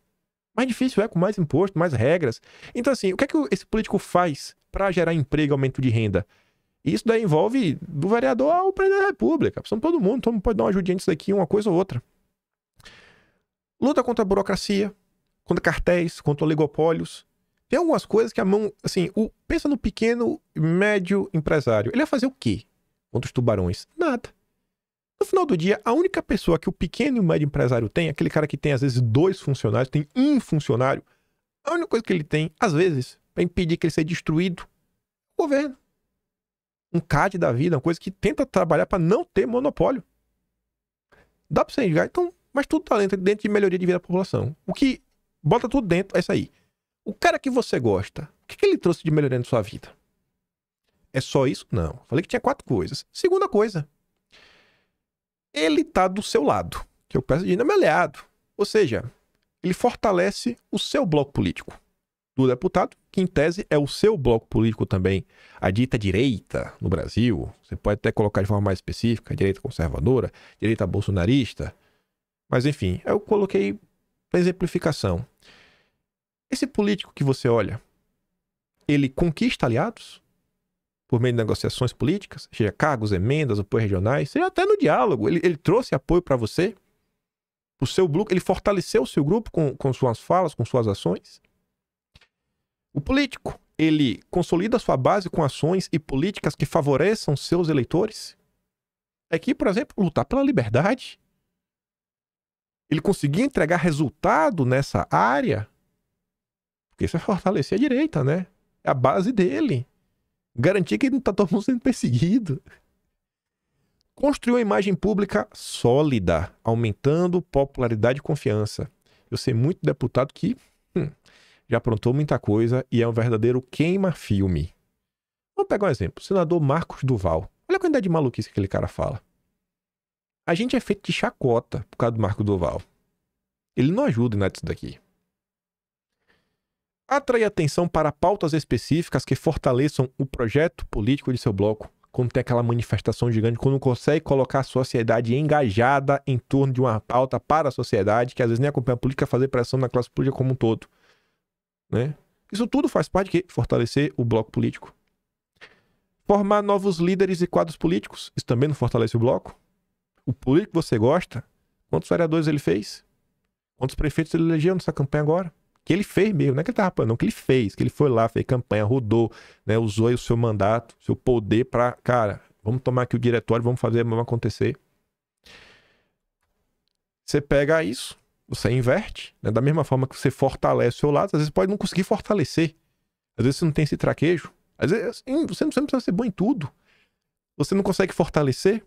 Mais difícil é com mais imposto, mais regras. Então, assim, o que é que esse político faz para gerar emprego e aumento de renda? Isso daí envolve do vereador ao presidente da República. São todo mundo, todo mundo pode dar uma ajudinha nisso daqui, uma coisa ou outra. Luta contra a burocracia, contra cartéis, contra oligopólios. Tem algumas coisas que a mão, assim, o, pensa no pequeno, médio empresário. Ele vai fazer o quê contra os tubarões? Nada. No final do dia, a única pessoa que o pequeno e o médio empresário tem, aquele cara que tem às vezes dois funcionários, tem um funcionário, a única coisa que ele tem, às vezes, para impedir que ele seja destruído, é o governo. Um CAD da vida, uma coisa que tenta trabalhar para não ter monopólio. Dá para você enxergar, então, mas tudo está dentro, dentro de melhoria de vida da população. O que bota tudo dentro é isso aí. O cara que você gosta, o que, que ele trouxe de melhoria na sua vida? É só isso? Não. Falei que tinha quatro coisas. Segunda coisa, ele tá do seu lado, que eu peço de não é aliado. Ou seja, ele fortalece o seu bloco político do deputado, que em tese é o seu bloco político também, a dita direita no Brasil. Você pode até colocar de forma mais específica, direita conservadora, direita bolsonarista. Mas enfim, eu coloquei para exemplificação. Esse político que você olha, ele conquista aliados por meio de negociações políticas, seja cargos, emendas, apoios regionais, seja até no diálogo. Ele, ele trouxe apoio para você. O seu grupo, ele fortaleceu o seu grupo com, com suas falas, com suas ações. O político, ele consolida sua base com ações e políticas que favoreçam seus eleitores. Aqui, é por exemplo, lutar pela liberdade. Ele conseguir entregar resultado nessa área porque isso é fortalecer a direita, né? É a base dele. Garantir que não está todo mundo sendo perseguido. Construir uma imagem pública sólida, aumentando popularidade e confiança. Eu sei muito deputado que hum, já aprontou muita coisa e é um verdadeiro queima-filme. Vamos pegar um exemplo. senador Marcos Duval. Olha a quantidade de maluquice que aquele cara fala. A gente é feito de chacota por causa do Marcos Duval. Ele não ajuda nada disso daqui atrai atenção para pautas específicas que fortaleçam o projeto político de seu bloco. Quando tem aquela manifestação gigante, quando consegue colocar a sociedade engajada em torno de uma pauta para a sociedade, que às vezes nem acompanha a política, fazer pressão na classe política como um todo. Né? Isso tudo faz parte de fortalecer o bloco político. Formar novos líderes e quadros políticos, isso também não fortalece o bloco. O político que você gosta, quantos vereadores ele fez? Quantos prefeitos ele elegeu nessa campanha agora? que ele fez mesmo, não é que ele estava não, que ele fez, que ele foi lá, fez campanha, rodou, né, usou o seu mandato, seu poder para, cara, vamos tomar aqui o diretório, vamos fazer, vamos acontecer. Você pega isso, você inverte, né, da mesma forma que você fortalece o seu lado, às vezes pode não conseguir fortalecer, às vezes você não tem esse traquejo, às vezes assim, você não precisa ser bom em tudo, você não consegue fortalecer,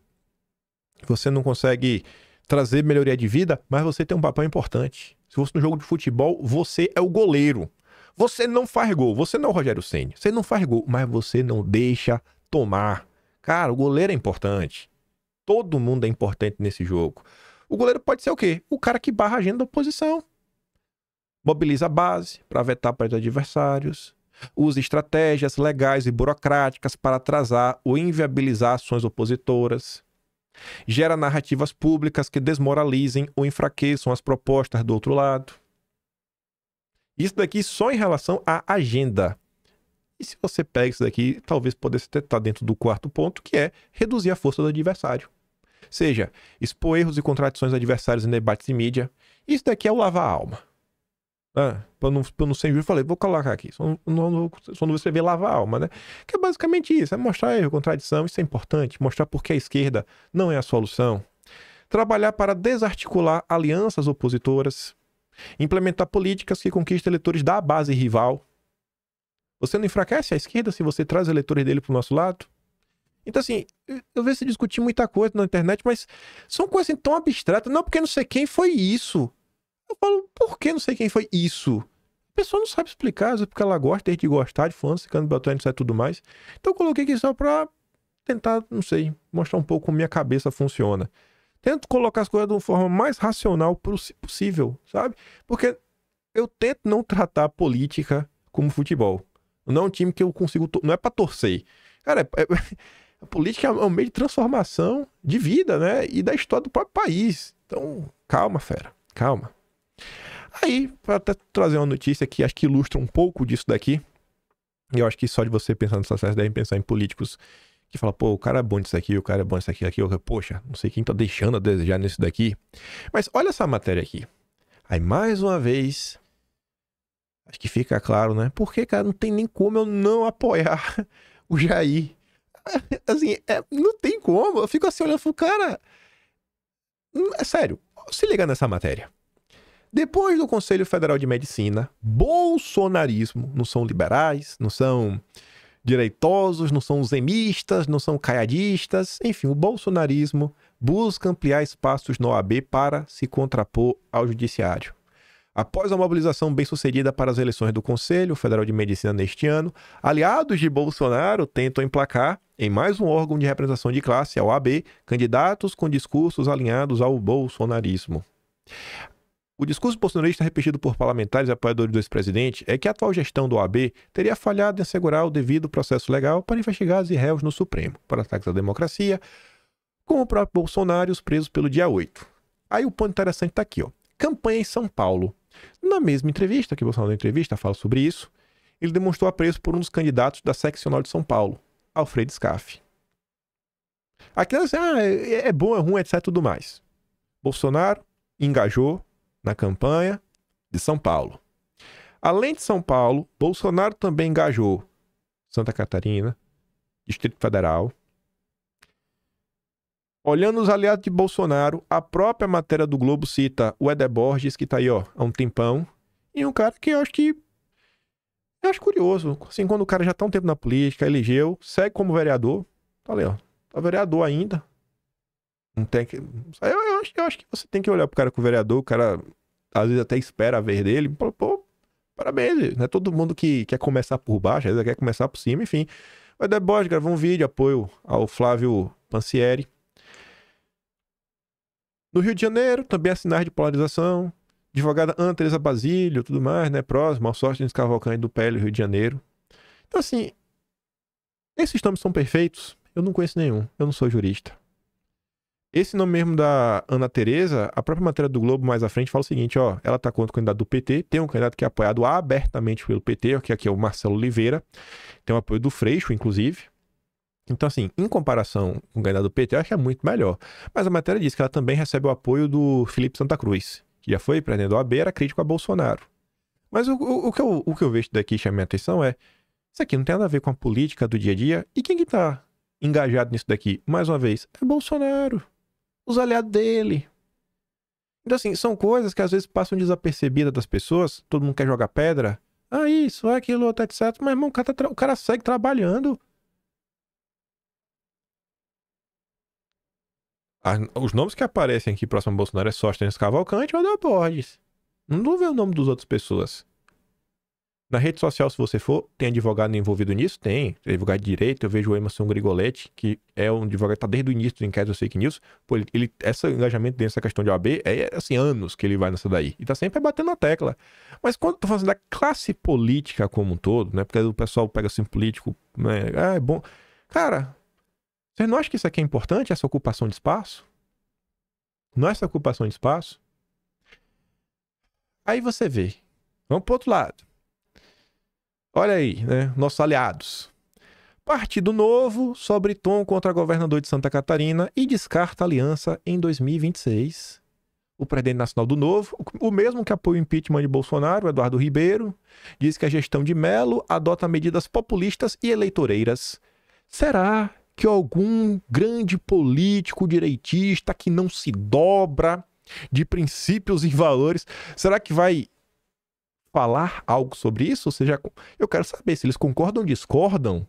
você não consegue trazer melhoria de vida, mas você tem um papel importante. Se fosse no jogo de futebol, você é o goleiro. Você não faz gol, você não é o Rogério Senna. Você não faz gol, mas você não deixa tomar. Cara, o goleiro é importante. Todo mundo é importante nesse jogo. O goleiro pode ser o quê? O cara que barra a agenda da oposição. Mobiliza a base para vetar para os adversários. Usa estratégias legais e burocráticas para atrasar ou inviabilizar ações opositoras. Gera narrativas públicas que desmoralizem ou enfraqueçam as propostas do outro lado. Isso daqui só em relação à agenda. E se você pega isso daqui, talvez pudesse estar tá dentro do quarto ponto, que é reduzir a força do adversário. Seja, expor erros e contradições adversários em debates de mídia. Isso daqui é o lavar a alma né? Pra não, pra não ser injusto, falei, vou colocar aqui. Só não, não, só não vou escrever lavar a alma, né? Que é basicamente isso, é mostrar erro, contradição, isso é importante, mostrar porque a esquerda não é a solução. Trabalhar para desarticular alianças opositoras, implementar políticas que conquistem eleitores da base rival. Você não enfraquece a esquerda se você traz eleitores dele para o nosso lado? Então, assim, eu vejo se discutir muita coisa na internet, mas são coisas assim tão abstratas. Não, porque não sei quem foi isso. Eu falo, por que não sei quem foi isso? A pessoa não sabe explicar, às vezes porque ela gosta, desde de gostar de fãs, ficando batendo e tudo mais. Então eu coloquei aqui só pra tentar, não sei, mostrar um pouco como minha cabeça funciona. Tento colocar as coisas de uma forma mais racional possível, sabe? Porque eu tento não tratar política como futebol. Não é um time que eu consigo. Não é pra torcer. Cara, é... é a política é um meio de transformação de vida, né? E da história do próprio país. Então, calma, fera. Calma. Aí, para até trazer uma notícia que acho que ilustra um pouco disso daqui, eu acho que só de você pensar nessa série deve pensar em políticos que fala, pô, o cara é bom disso aqui, o cara é bom disso aqui, aqui, poxa, não sei quem tá deixando a desejar nisso daqui. Mas olha essa matéria aqui. Aí mais uma vez, acho que fica claro, né? Porque, cara, não tem nem como eu não apoiar o Jair. Assim, é, não tem como. Eu fico assim olhando, falo, cara, hum, é sério, se liga nessa matéria. Depois do Conselho Federal de Medicina, bolsonarismo não são liberais, não são direitosos, não são zemistas, não são caiadistas, enfim, o bolsonarismo busca ampliar espaços no OAB para se contrapor ao judiciário. Após a mobilização bem-sucedida para as eleições do Conselho Federal de Medicina neste ano, aliados de Bolsonaro tentam emplacar em mais um órgão de representação de classe, a OAB, candidatos com discursos alinhados ao bolsonarismo. O discurso bolsonarista repetido por parlamentares e apoiadores do ex-presidente é que a atual gestão do AB teria falhado em assegurar o devido processo legal para investigados e réus no Supremo, para ataques à democracia, como o próprio Bolsonaro e os presos pelo dia 8. Aí o ponto interessante está aqui, ó. Campanha em São Paulo. Na mesma entrevista, que o Bolsonaro na entrevista fala sobre isso, ele demonstrou apreço por um dos candidatos da seccional de São Paulo, Alfredo Scaff. Aqui, ah, é, é bom, é ruim, etc, tudo mais. Bolsonaro engajou, na campanha de São Paulo. Além de São Paulo, Bolsonaro também engajou Santa Catarina, Distrito Federal. Olhando os aliados de Bolsonaro, a própria matéria do Globo cita o Eder Borges, que está aí ó, há um tempão, e um cara que eu acho que eu acho curioso, assim, quando o cara já está um tempo na política, elegeu, segue como vereador, tá ali, ó, tá vereador ainda, não tem que. Eu, eu, acho, eu acho que você tem que olhar pro cara com o vereador, o cara às vezes até espera a ver dele, pô, pô parabéns, não é todo mundo que quer começar por baixo, às vezes quer começar por cima, enfim. Mas deboche, gravou um vídeo, apoio ao Flávio Pancieri. No Rio de Janeiro, também há sinais de polarização. Advogada Ana Teresa Basílio, tudo mais, né? Próximo, ao sorte de Cavalcante do Pélio, Rio de Janeiro. Então, assim, esses nomes são perfeitos? Eu não conheço nenhum, eu não sou jurista. Esse nome mesmo da Ana Tereza, a própria matéria do Globo mais à frente fala o seguinte, ó, ela tá contra o candidato do PT, tem um candidato que é apoiado abertamente pelo PT, que aqui é o Marcelo Oliveira, tem o apoio do Freixo, inclusive. Então, assim, em comparação com o candidato do PT, eu acho que é muito melhor. Mas a matéria diz que ela também recebe o apoio do Felipe Santa Cruz, que já foi presidente a OAB, era crítico a Bolsonaro. Mas o, o, o, que eu, o que eu vejo daqui chama minha atenção é, isso aqui não tem nada a ver com a política do dia a dia, e quem que tá engajado nisso daqui? Mais uma vez, é Bolsonaro os aliados dele. Então, assim, são coisas que às vezes passam desapercebidas das pessoas. Todo mundo quer jogar pedra. Ah, isso, é aquilo, outro, etc. Mas, irmão, o cara, tá, o cara segue trabalhando. As, ah, os nomes que aparecem aqui próximo a Bolsonaro é Sostens Cavalcante ou Adel Borges. Não vou ver o nome das outras pessoas. Na rede social, se você for, tem advogado envolvido nisso? Tem. Advogado de direito, eu vejo o Emerson Grigoletti, que é um advogado, está desde o início do inquérito do fake news. Pô, ele, ele, esse engajamento dentro dessa questão de OAB é, assim, anos que ele vai nessa daí. E tá sempre batendo na tecla. Mas quando eu tô falando da classe política como um todo, né? Porque o pessoal pega assim, político, né? Ah, é bom. Cara, você não acha que isso aqui é importante, essa ocupação de espaço? Não é essa ocupação de espaço? Aí você vê. Vamos pro outro lado. Olha aí, né? Nossos aliados. Partido Novo só tom contra governador de Santa Catarina e descarta aliança em 2026. O presidente nacional do Novo, o mesmo que apoia o impeachment de Bolsonaro, Eduardo Ribeiro, diz que a gestão de Melo adota medidas populistas e eleitoreiras. Será que algum grande político direitista que não se dobra de princípios e valores, será que vai falar algo sobre isso, ou seja, eu quero saber se eles concordam ou discordam.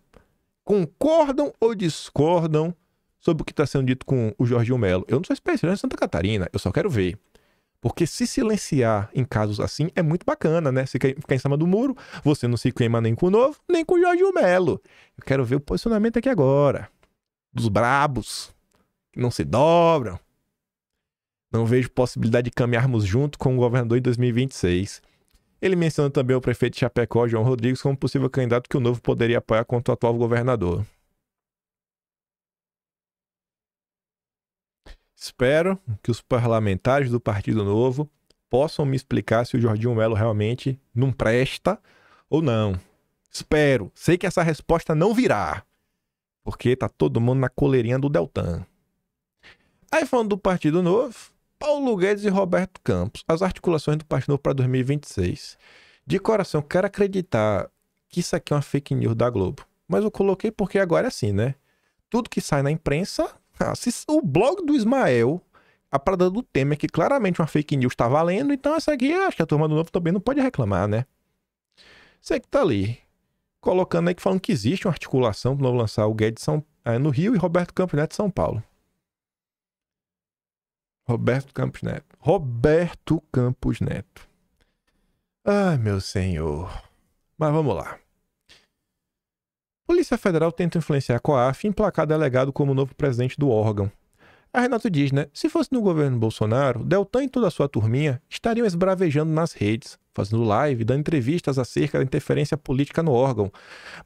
Concordam ou discordam sobre o que está sendo dito com o Jorginho Melo. Eu não sou especialista em Santa Catarina, eu só quero ver. Porque se silenciar em casos assim é muito bacana, né? Você ficar em cima do muro, você não se queima nem com o Novo, nem com o Jorge Melo. Eu quero ver o posicionamento aqui agora. Dos brabos, que não se dobram. Não vejo possibilidade de caminharmos junto com o governador em 2026. Ele menciona também o prefeito de Chapecó, João Rodrigues, como possível candidato que o novo poderia apoiar contra o atual governador. Espero que os parlamentares do Partido Novo possam me explicar se o Jorginho Melo realmente não presta ou não. Espero. Sei que essa resposta não virá. Porque tá todo mundo na coleirinha do Deltan. Aí falando do Partido Novo, Paulo Guedes e Roberto Campos, as articulações do Partido Novo para 2026. De coração, quero acreditar que isso aqui é uma fake news da Globo. Mas eu coloquei porque agora é assim, né? Tudo que sai na imprensa. Ah, se, o blog do Ismael, a parada do tema é que claramente uma fake news está valendo, então essa aqui acho que a turma do novo também não pode reclamar, né? Você que tá ali, colocando aí que falam que existe uma articulação para o novo lançar o Guedes São, eh, no Rio e Roberto Campos Neto né, de São Paulo. Roberto Campos Neto. Roberto Campos Neto. Ai, meu senhor. Mas vamos lá. Polícia Federal tenta influenciar a COAF e emplacar delegado como novo presidente do órgão. A Renato diz, né? Se fosse no governo Bolsonaro, Deltan e toda a sua turminha estariam esbravejando nas redes, fazendo live, dando entrevistas acerca da interferência política no órgão.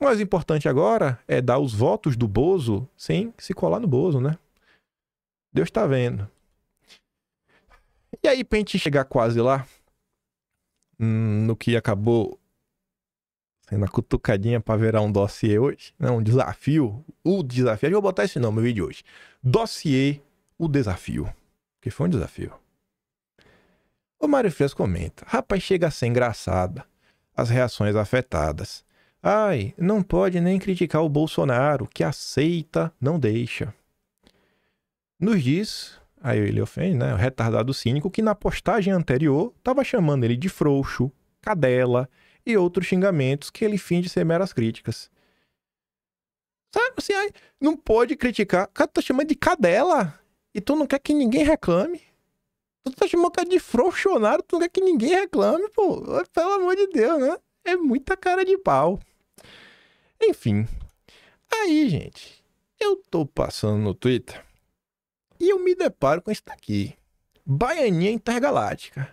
Mas o importante agora é dar os votos do Bozo sem se colar no Bozo, né? Deus está vendo. E aí, pra gente chegar quase lá, hum, no que acabou sendo a cutucadinha pra virar um dossiê hoje, não, né, um desafio, o desafio, eu vou botar esse nome no vídeo hoje, dossiê, o desafio, que foi um desafio. O Mário Frias comenta, rapaz, chega a ser engraçada, as reações afetadas. Ai, não pode nem criticar o Bolsonaro, que aceita, não deixa. Nos diz Aí ele ofende, né? O retardado cínico que na postagem anterior estava chamando ele de frouxo, cadela e outros xingamentos que ele finge ser meras críticas. Sabe assim, não pode criticar. Cara, tu tá chamando de cadela e tu não quer que ninguém reclame. Tu tá chamando cara de frouxonário, tu não quer que ninguém reclame, pô. Pelo amor de Deus, né? É muita cara de pau. Enfim. Aí, gente, eu tô passando no Twitter e eu me deparo com isso daqui. Baianinha Intergaláctica.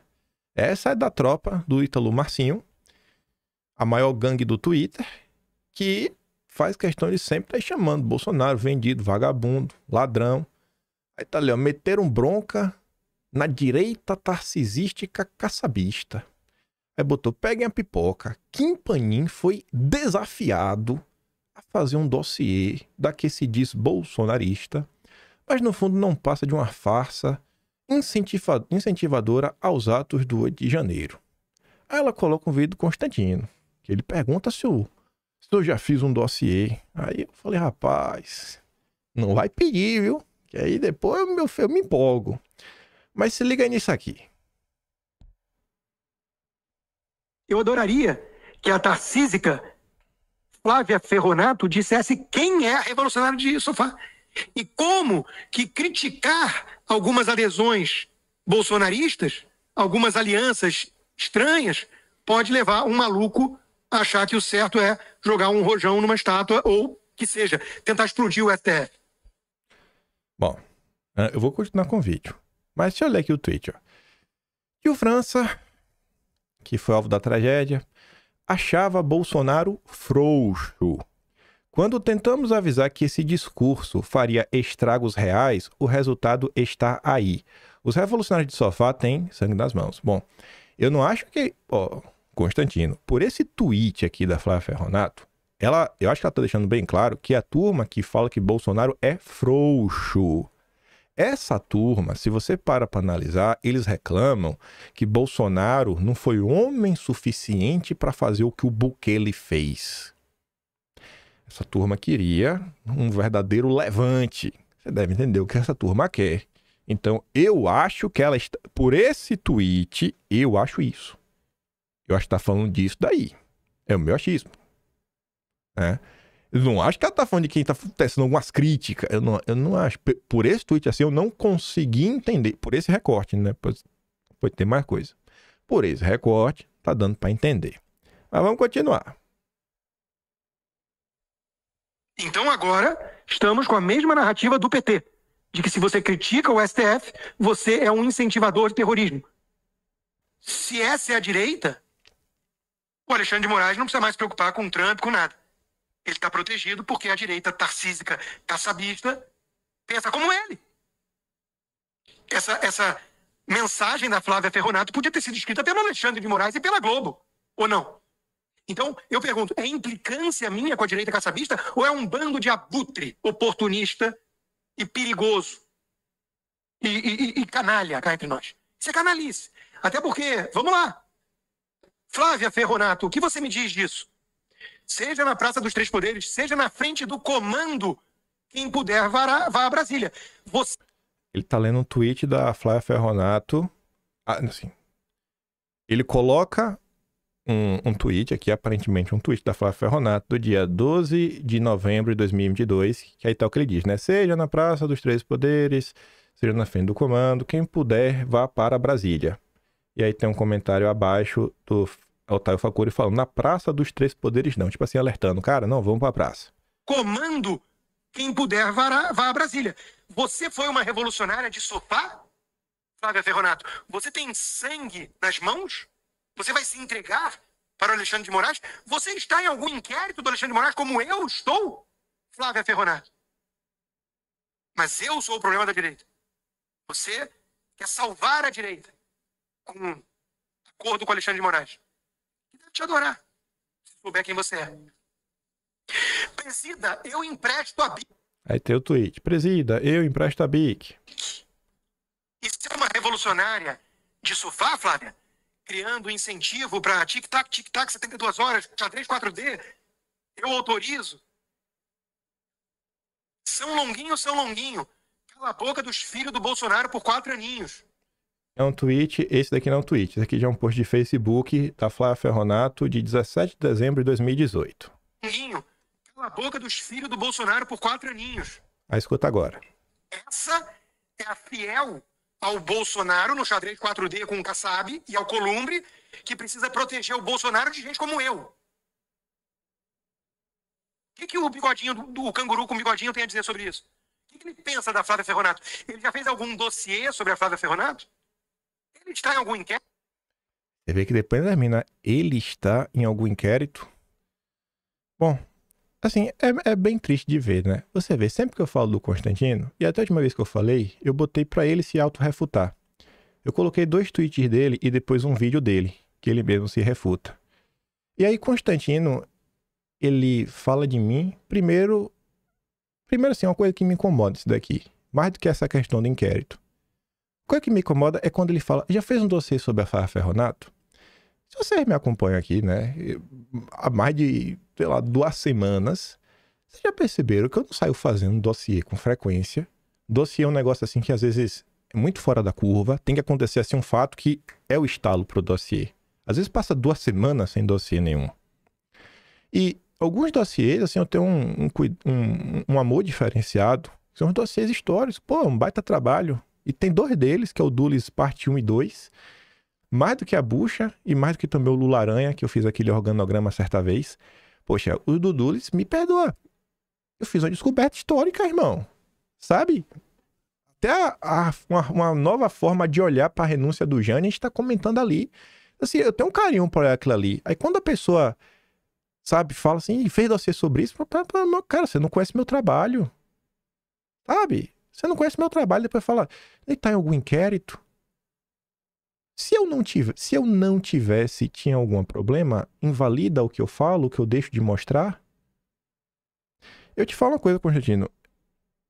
Essa é da tropa do Ítalo Marcinho, a maior gangue do Twitter, que faz questão de sempre estar tá chamando Bolsonaro vendido, vagabundo, ladrão. Aí tá ali, ó, meteram bronca na direita tarcisística caçabista. Aí botou, peguem a pipoca. Kim Panin foi desafiado a fazer um dossiê da que se diz bolsonarista mas no fundo não passa de uma farsa incentiva incentivadora aos atos do 8 de janeiro. Aí ela coloca um vídeo do Constantino, que ele pergunta se eu, se eu já fiz um dossiê. Aí eu falei, rapaz, não vai pedir, viu? Que aí depois meu filho me empolgo. Mas se liga nisso aqui. Eu adoraria que a tarcísica Flávia Ferronato dissesse quem é a revolucionária de sofá. E como que criticar algumas adesões bolsonaristas, algumas alianças estranhas, pode levar um maluco a achar que o certo é jogar um rojão numa estátua ou que seja, tentar explodir o STF. Bom, ah, eu vou continuar com o vídeo. Mas deixa eu ler aqui o tweet. Ó. E o França, que foi alvo da tragédia, achava Bolsonaro frouxo. Quando tentamos avisar que esse discurso faria estragos reais, o resultado está aí. Os revolucionários de sofá têm sangue nas mãos. Bom, eu não acho que. Oh, Constantino, por esse tweet aqui da Flávia Ferronato, ela, eu acho que ela está deixando bem claro que a turma que fala que Bolsonaro é frouxo. Essa turma, se você para para analisar, eles reclamam que Bolsonaro não foi homem suficiente para fazer o que o Bukele fez. Essa turma queria um verdadeiro levante. Você deve entender o que essa turma quer. Então, eu acho que ela está. Por esse tweet, eu acho isso. Eu acho que está falando disso daí. É o meu achismo. Né? Eu não acho que ela está falando de quem está tecendo algumas críticas. Eu não, eu não acho. Por esse tweet assim, eu não consegui entender. Por esse recorte, né? Pode, pode ter mais coisa. Por esse recorte, tá dando para entender. Mas vamos continuar. Então agora estamos com a mesma narrativa do PT, de que se você critica o STF, você é um incentivador de terrorismo. Se essa é a direita, o Alexandre de Moraes não precisa mais se preocupar com o Trump, com nada. Ele está protegido porque a direita tarcísica, caçabista, pensa como ele. Essa, essa mensagem da Flávia Ferronato podia ter sido escrita pelo Alexandre de Moraes e pela Globo, ou não? Então, eu pergunto, é implicância minha com a direita caçabista ou é um bando de abutre oportunista e perigoso e, e, e canalha cá entre nós? Isso é canalice. Até porque, vamos lá, Flávia Ferronato, o que você me diz disso? Seja na Praça dos Três Poderes, seja na frente do comando, quem puder vá, vá a Brasília. Você... Ele tá lendo um tweet da Flávia Ferronato. Ah, assim, ele coloca um, um tweet aqui, aparentemente um tweet da Flávia Ferronato, do dia 12 de novembro de 2022, que aí tá o que ele diz, né? Seja na Praça dos Três Poderes, seja na frente do comando, quem puder, vá para Brasília. E aí tem um comentário abaixo do Otávio Facuri falando, na Praça dos Três Poderes não, tipo assim, alertando, cara, não, vamos para a praça. Comando, quem puder, vá, vá a Brasília. Você foi uma revolucionária de sofá, Flávia Ferronato? Você tem sangue nas mãos? Você vai se entregar para o Alexandre de Moraes? Você está em algum inquérito do Alexandre de Moraes, como eu estou, Flávia Ferronato? Mas eu sou o problema da direita. Você quer salvar a direita com um acordo com o Alexandre de Moraes. Que deve te adorar, se souber quem você é. Presida, eu empresto a BIC. Aí tem o tweet. Presida, eu empresto a BIC. Isso é uma revolucionária de sofá, Flávia? criando incentivo para tic-tac, tic-tac, 72 horas, xadrez 4D, eu autorizo. São Longuinho, São Longuinho, cala a boca dos filhos do Bolsonaro por quatro aninhos. É um tweet, esse daqui não é um tweet, esse aqui já é um post de Facebook da Flávia Ferronato, de 17 de dezembro de 2018. Longuinho, cala a boca dos filhos do Bolsonaro por quatro aninhos. Aí ah, escuta agora. Essa é a fiel ao Bolsonaro no xadrez 4D com o Kassab e ao Columbre, que precisa proteger o Bolsonaro de gente como eu. O que, que o bigodinho, do, canguru com o bigodinho tem a dizer sobre isso? O que, que ele pensa da Flávia Ferronato? Ele já fez algum dossiê sobre a Flávia Ferronato? Ele está em algum inquérito? Você vê que depois termina. Ele está em algum inquérito? Bom, Assim, é, é, bem triste de ver, né? Você vê, sempre que eu falo do Constantino, e até a última vez que eu falei, eu botei para ele se auto-refutar. Eu coloquei dois tweets dele e depois um vídeo dele, que ele mesmo se refuta. E aí, Constantino, ele fala de mim, primeiro. Primeiro, assim, uma coisa que me incomoda isso daqui, mais do que essa questão do inquérito. A coisa que me incomoda é quando ele fala: já fez um dossiê sobre a Farra Ferronato? Se vocês me acompanham aqui, né? Há mais de, sei lá, duas semanas, vocês já perceberam que eu não saio fazendo dossiê com frequência. Dossiê é um negócio assim que às vezes é muito fora da curva, tem que acontecer assim um fato que é o estalo pro dossiê. Às vezes passa duas semanas sem dossiê nenhum. E alguns dossiês, assim, eu tenho um, um, um, um amor diferenciado. São os dossiês históricos. Pô, é um baita trabalho. E tem dois deles, que é o Dulis Parte 1 e 2, mais do que a bucha e mais do que também o Lularanha, que eu fiz aquele organograma certa vez. Poxa, o Dudulis me perdoa. Eu fiz uma descoberta histórica, irmão. Sabe? Até a, a, uma, uma, nova forma de olhar para a renúncia do Jânio a gente está comentando ali. Assim, eu tenho um carinho por aquilo ali. Aí quando a pessoa, sabe, fala assim, fez você sobre isso, meu cara, você não conhece meu trabalho. Sabe? Você não conhece meu trabalho, depois fala, ele tá em algum inquérito. Se eu não tiver, se eu não tivesse tinha algum problema, invalida o que eu falo, o que eu deixo de mostrar? Eu te falo uma coisa, Constantino.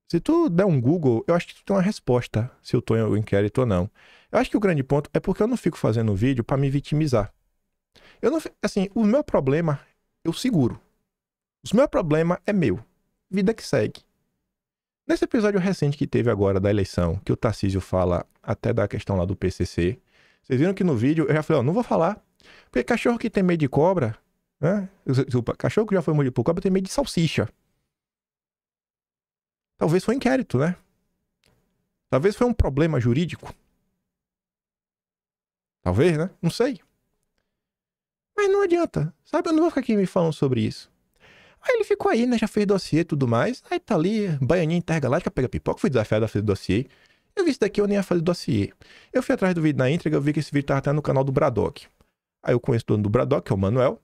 Se tu der um Google, eu acho que tu tem uma resposta se eu tô em algum inquérito ou não. Eu acho que o grande ponto é porque eu não fico fazendo vídeo para me vitimizar. Eu não, assim, o meu problema eu seguro. O meu problema é meu. Vida que segue. Nesse episódio recente que teve agora da eleição, que o Tarcísio fala até da questão lá do PCC, vocês viram que no vídeo eu já falei, ó, não vou falar. Porque cachorro que tem medo de cobra, né? Desculpa, cachorro que já foi mordido por cobra tem medo de salsicha. Talvez foi um inquérito, né? Talvez foi um problema jurídico. Talvez, né? Não sei. Mas não adianta, sabe? Eu não vou ficar aqui me falando sobre isso. Aí ele ficou aí, né? Já fez dossiê e tudo mais. Aí tá ali, baianinha intergaláctica, pega pipoca, foi desafiado a fazer dossiê. Eu vi isso daqui, eu nem ia fazer dossiê. Eu fui atrás do vídeo na entrega, eu vi que esse vídeo tava até no canal do Bradock. Aí eu conheço o dono do Bradock, que é o Manuel.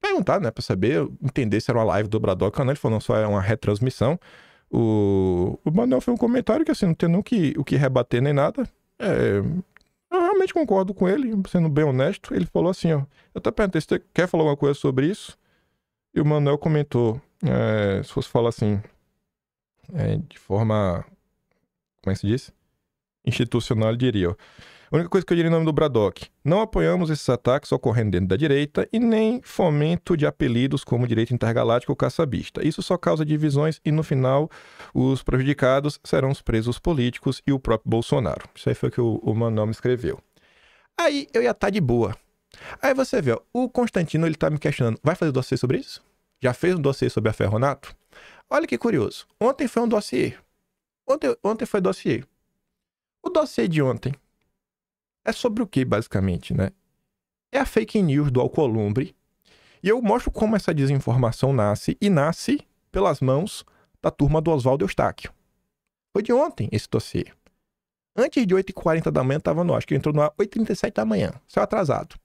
Perguntar, né, pra saber, entender se era uma live do Bradock ou não. Ele falou, não, só é uma retransmissão. O, o Manuel fez um comentário que, assim, não tem nem o que, o que rebater nem nada. É... Eu realmente concordo com ele, sendo bem honesto. Ele falou assim, ó. Eu até perguntei, você quer falar alguma coisa sobre isso? E o Manuel comentou, é, se fosse falar assim, é, de forma. Como é que se diz? institucional, diria. Ó. A única coisa que eu diria em nome do Braddock: não apoiamos esses ataques ocorrendo dentro da direita e nem fomento de apelidos como direito intergaláctico ou caçabista. Isso só causa divisões e, no final, os prejudicados serão os presos políticos e o próprio Bolsonaro. Isso aí foi o que o, o me escreveu. Aí eu ia estar tá de boa. Aí você vê, ó, o Constantino ele tá me questionando: vai fazer dossiê sobre isso? Já fez um dossiê sobre a Ferronato? Olha que curioso. Ontem foi um dossiê. Ontem, ontem foi dossiê. O dossiê de ontem é sobre o que, basicamente, né? É a fake news do Alcolumbre. E eu mostro como essa desinformação nasce, e nasce pelas mãos da turma do Oswaldo Eustáquio. Foi de ontem esse dossiê. Antes de 8h40 da manhã estava no acho que entrou no ar 8h37 da manhã, saiu atrasado.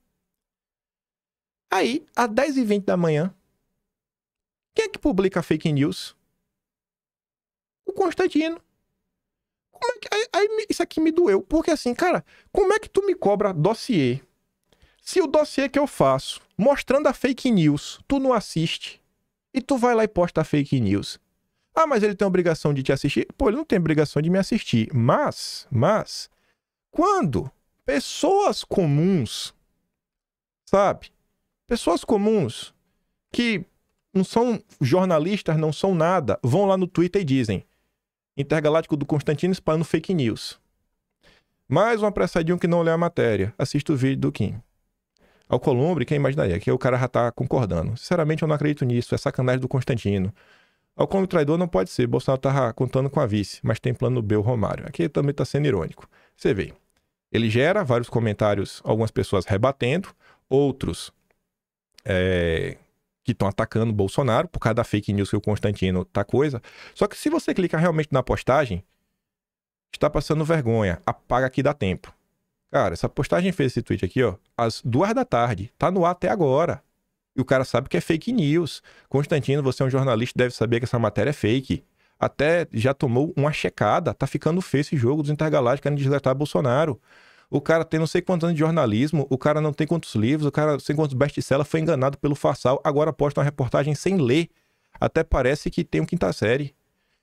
Aí, às 10h20 da manhã, quem é que publica fake news? O Constantino como é que. Aí, aí, isso aqui me doeu. Porque assim, cara, como é que tu me cobra dossiê? Se o dossiê que eu faço, mostrando a fake news, tu não assiste, e tu vai lá e posta a fake news. Ah, mas ele tem obrigação de te assistir? Pô, ele não tem obrigação de me assistir. Mas, mas, quando pessoas comuns, sabe? Pessoas comuns que não são jornalistas, não são nada, vão lá no Twitter e dizem: Intergaláctico do Constantino espalhando fake news. Mais um apressadinho que não lê a matéria. Assista o vídeo do Kim. Ao Columbre, quem imaginaria? Que o cara já tá concordando. Sinceramente, eu não acredito nisso. É sacanagem do Constantino. Ao Columbre traidor não pode ser. Bolsonaro está contando com a vice, mas tem plano B o Romário. Aqui também tá sendo irônico. Você vê. Ele gera vários comentários, algumas pessoas rebatendo, outros é, que estão atacando Bolsonaro por causa da fake news que o Constantino tá coisa. Só que se você clicar realmente na postagem, está passando vergonha, apaga que dá tempo. Cara, essa postagem fez esse tweet aqui, ó, às duas da tarde, tá no ar até agora. E o cara sabe que é fake news. Constantino, você é um jornalista, deve saber que essa matéria é fake. Até já tomou uma checada, tá ficando feio esse jogo dos intergalácticos querendo desletar Bolsonaro. O cara tem não sei quantos anos de jornalismo, o cara não tem quantos livros, o cara não quantos best-seller, foi enganado pelo Farsal, agora posta uma reportagem sem ler. Até parece que tem um quinta série.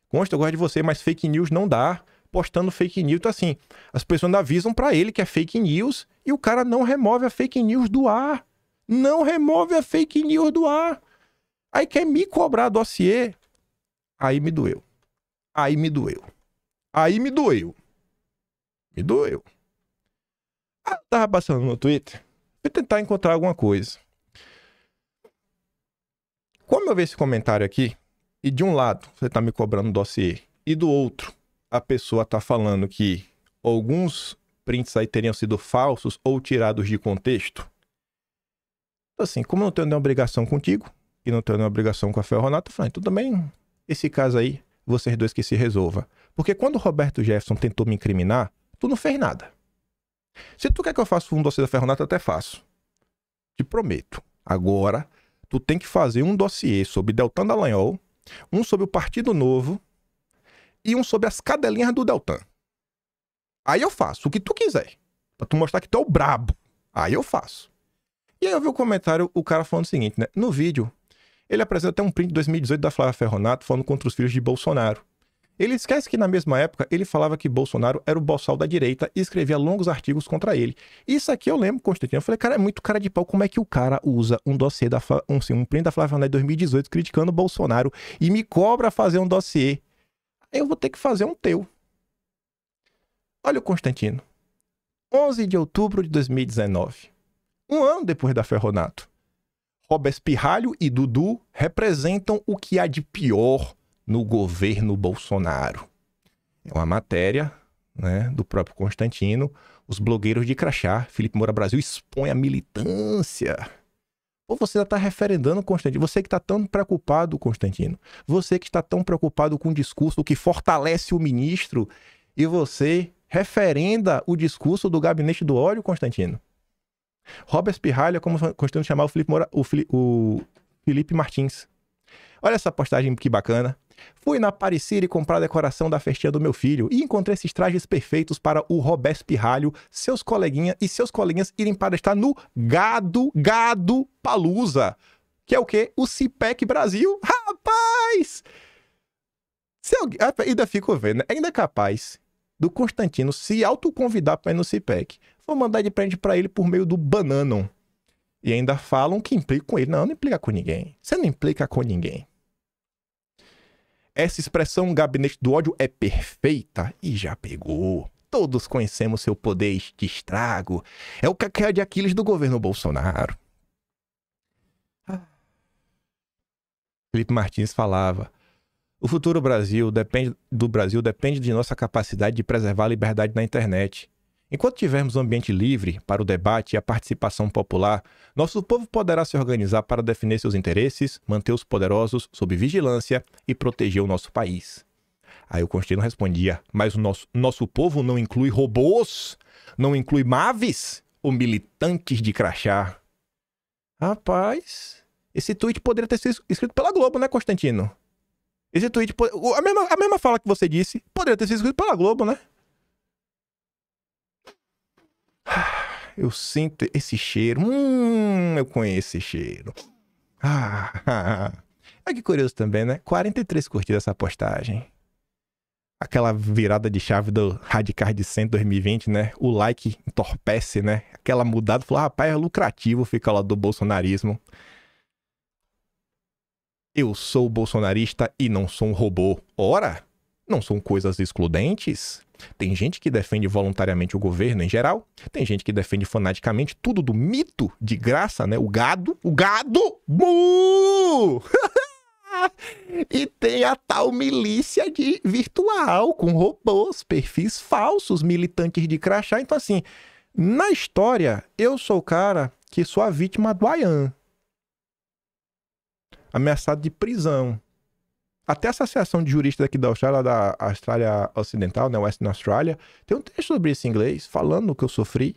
Consta, eu gosto de você, mas fake news não dá. Postando fake news, então assim, as pessoas avisam para ele que é fake news e o cara não remove a fake news do ar. Não remove a fake news do ar. Aí quer me cobrar dossiê. Aí me doeu. Aí me doeu. Aí me doeu. Me doeu. Ah, tava passando no Twitter. Fui tentar encontrar alguma coisa. Como eu vi esse comentário aqui, e de um lado você tá me cobrando um dossiê, e do outro a pessoa tá falando que alguns prints aí teriam sido falsos ou tirados de contexto. Assim, como eu não tenho nenhuma obrigação contigo e não tenho nenhuma obrigação com a Fel Ronato, falei, ah, tudo bem, esse caso aí, vocês dois que se resolva. Porque quando o Roberto Jefferson tentou me incriminar, tu não fez nada. Se tu quer que eu faça um dossiê da eu até faço. Te prometo. Agora, tu tem que fazer um dossiê sobre Deltan Dallagnol, um sobre o Partido Novo e um sobre as cadelinhas do Deltan. Aí eu faço o que tu quiser. Pra tu mostrar que tu é o brabo. Aí eu faço. E aí eu vi o um comentário, o cara falando o seguinte, né? No vídeo, ele apresenta até um print de 2018 da Flávia Ferronato falando contra os filhos de Bolsonaro. Ele esquece que na mesma época ele falava que Bolsonaro era o boçal da direita e escrevia longos artigos contra ele. Isso aqui eu lembro, Constantino. Eu falei, cara, é muito cara de pau. Como é que o cara usa um dossiê da um, um print da Flávia Andrade 2018 criticando Bolsonaro e me cobra fazer um dossiê? Eu vou ter que fazer um teu. Olha o Constantino. 11 de outubro de 2019. Um ano depois da Ferronato. Robespirralho e Dudu representam o que há de pior no governo Bolsonaro. É uma matéria né, do próprio Constantino. Os blogueiros de crachá, Felipe Moura Brasil, expõe a militância. Ou você já está referendando, Constantino? Você que está tão preocupado, Constantino. Você que está tão preocupado com o discurso que fortalece o ministro e você referenda o discurso do gabinete do ódio, Constantino. Robert Pirralha, como Constantino chamava o Felipe, Moura, o, o Felipe Martins. Olha essa postagem que bacana. Fui na Aparecida comprar a decoração da festinha do meu filho e encontrei esses trajes perfeitos para o Robés Pirralho, seus coleguinhas e seus coleguinhas irem para estar no Gado, Gado Palusa, que é o quê? O CIPEC Brasil. Rapaz! Se alguém... Ah, ainda fico vendo, é ainda é capaz do Constantino se autoconvidar para ir no CIPEC. Vou mandar de presente para ele por meio do Bananon. E ainda falam que implica com ele. Não, não implica com ninguém. Você não implica com ninguém. Essa expressão gabinete do ódio é perfeita e já pegou. Todos conhecemos seu poder de estrago. É o cacau de Aquiles do governo Bolsonaro. Ah. Felipe Martins falava: O futuro Brasil depende do Brasil depende de nossa capacidade de preservar a liberdade na internet. Enquanto tivermos um ambiente livre para o debate e a participação popular, nosso povo poderá se organizar para defender seus interesses, manter os poderosos sob vigilância e proteger o nosso país. Aí o Constantino respondia: Mas o nosso, nosso povo não inclui robôs, não inclui maves ou militantes de crachá. Rapaz, esse tweet poderia ter sido escrito pela Globo, né, Constantino? Esse tweet, a mesma, a mesma fala que você disse, poderia ter sido escrito pela Globo, né? eu sinto esse cheiro. Hum, eu conheço esse cheiro. Ah, ah, ah. É que curioso também, né? 43 curtidas essa postagem. Aquela virada de chave do Radicar de 100 2020, né? O like entorpece, né? Aquela mudada, falou, rapaz, é lucrativo ficar lá do bolsonarismo. Eu sou bolsonarista e não sou um robô. Ora, não são coisas excludentes? Tem gente que defende voluntariamente o governo em geral, tem gente que defende fanaticamente tudo do mito de graça, né? O gado, o gado, bu! e tem a tal milícia de virtual com robôs, perfis falsos, militantes de crachá. Então assim, na história, eu sou o cara que sou a vítima do Ayan. Ameaçado de prisão. Até a Associação de Juristas aqui da Austrália, da Austrália Ocidental, né, Western Australia, tem um texto sobre isso em inglês, falando o que eu sofri.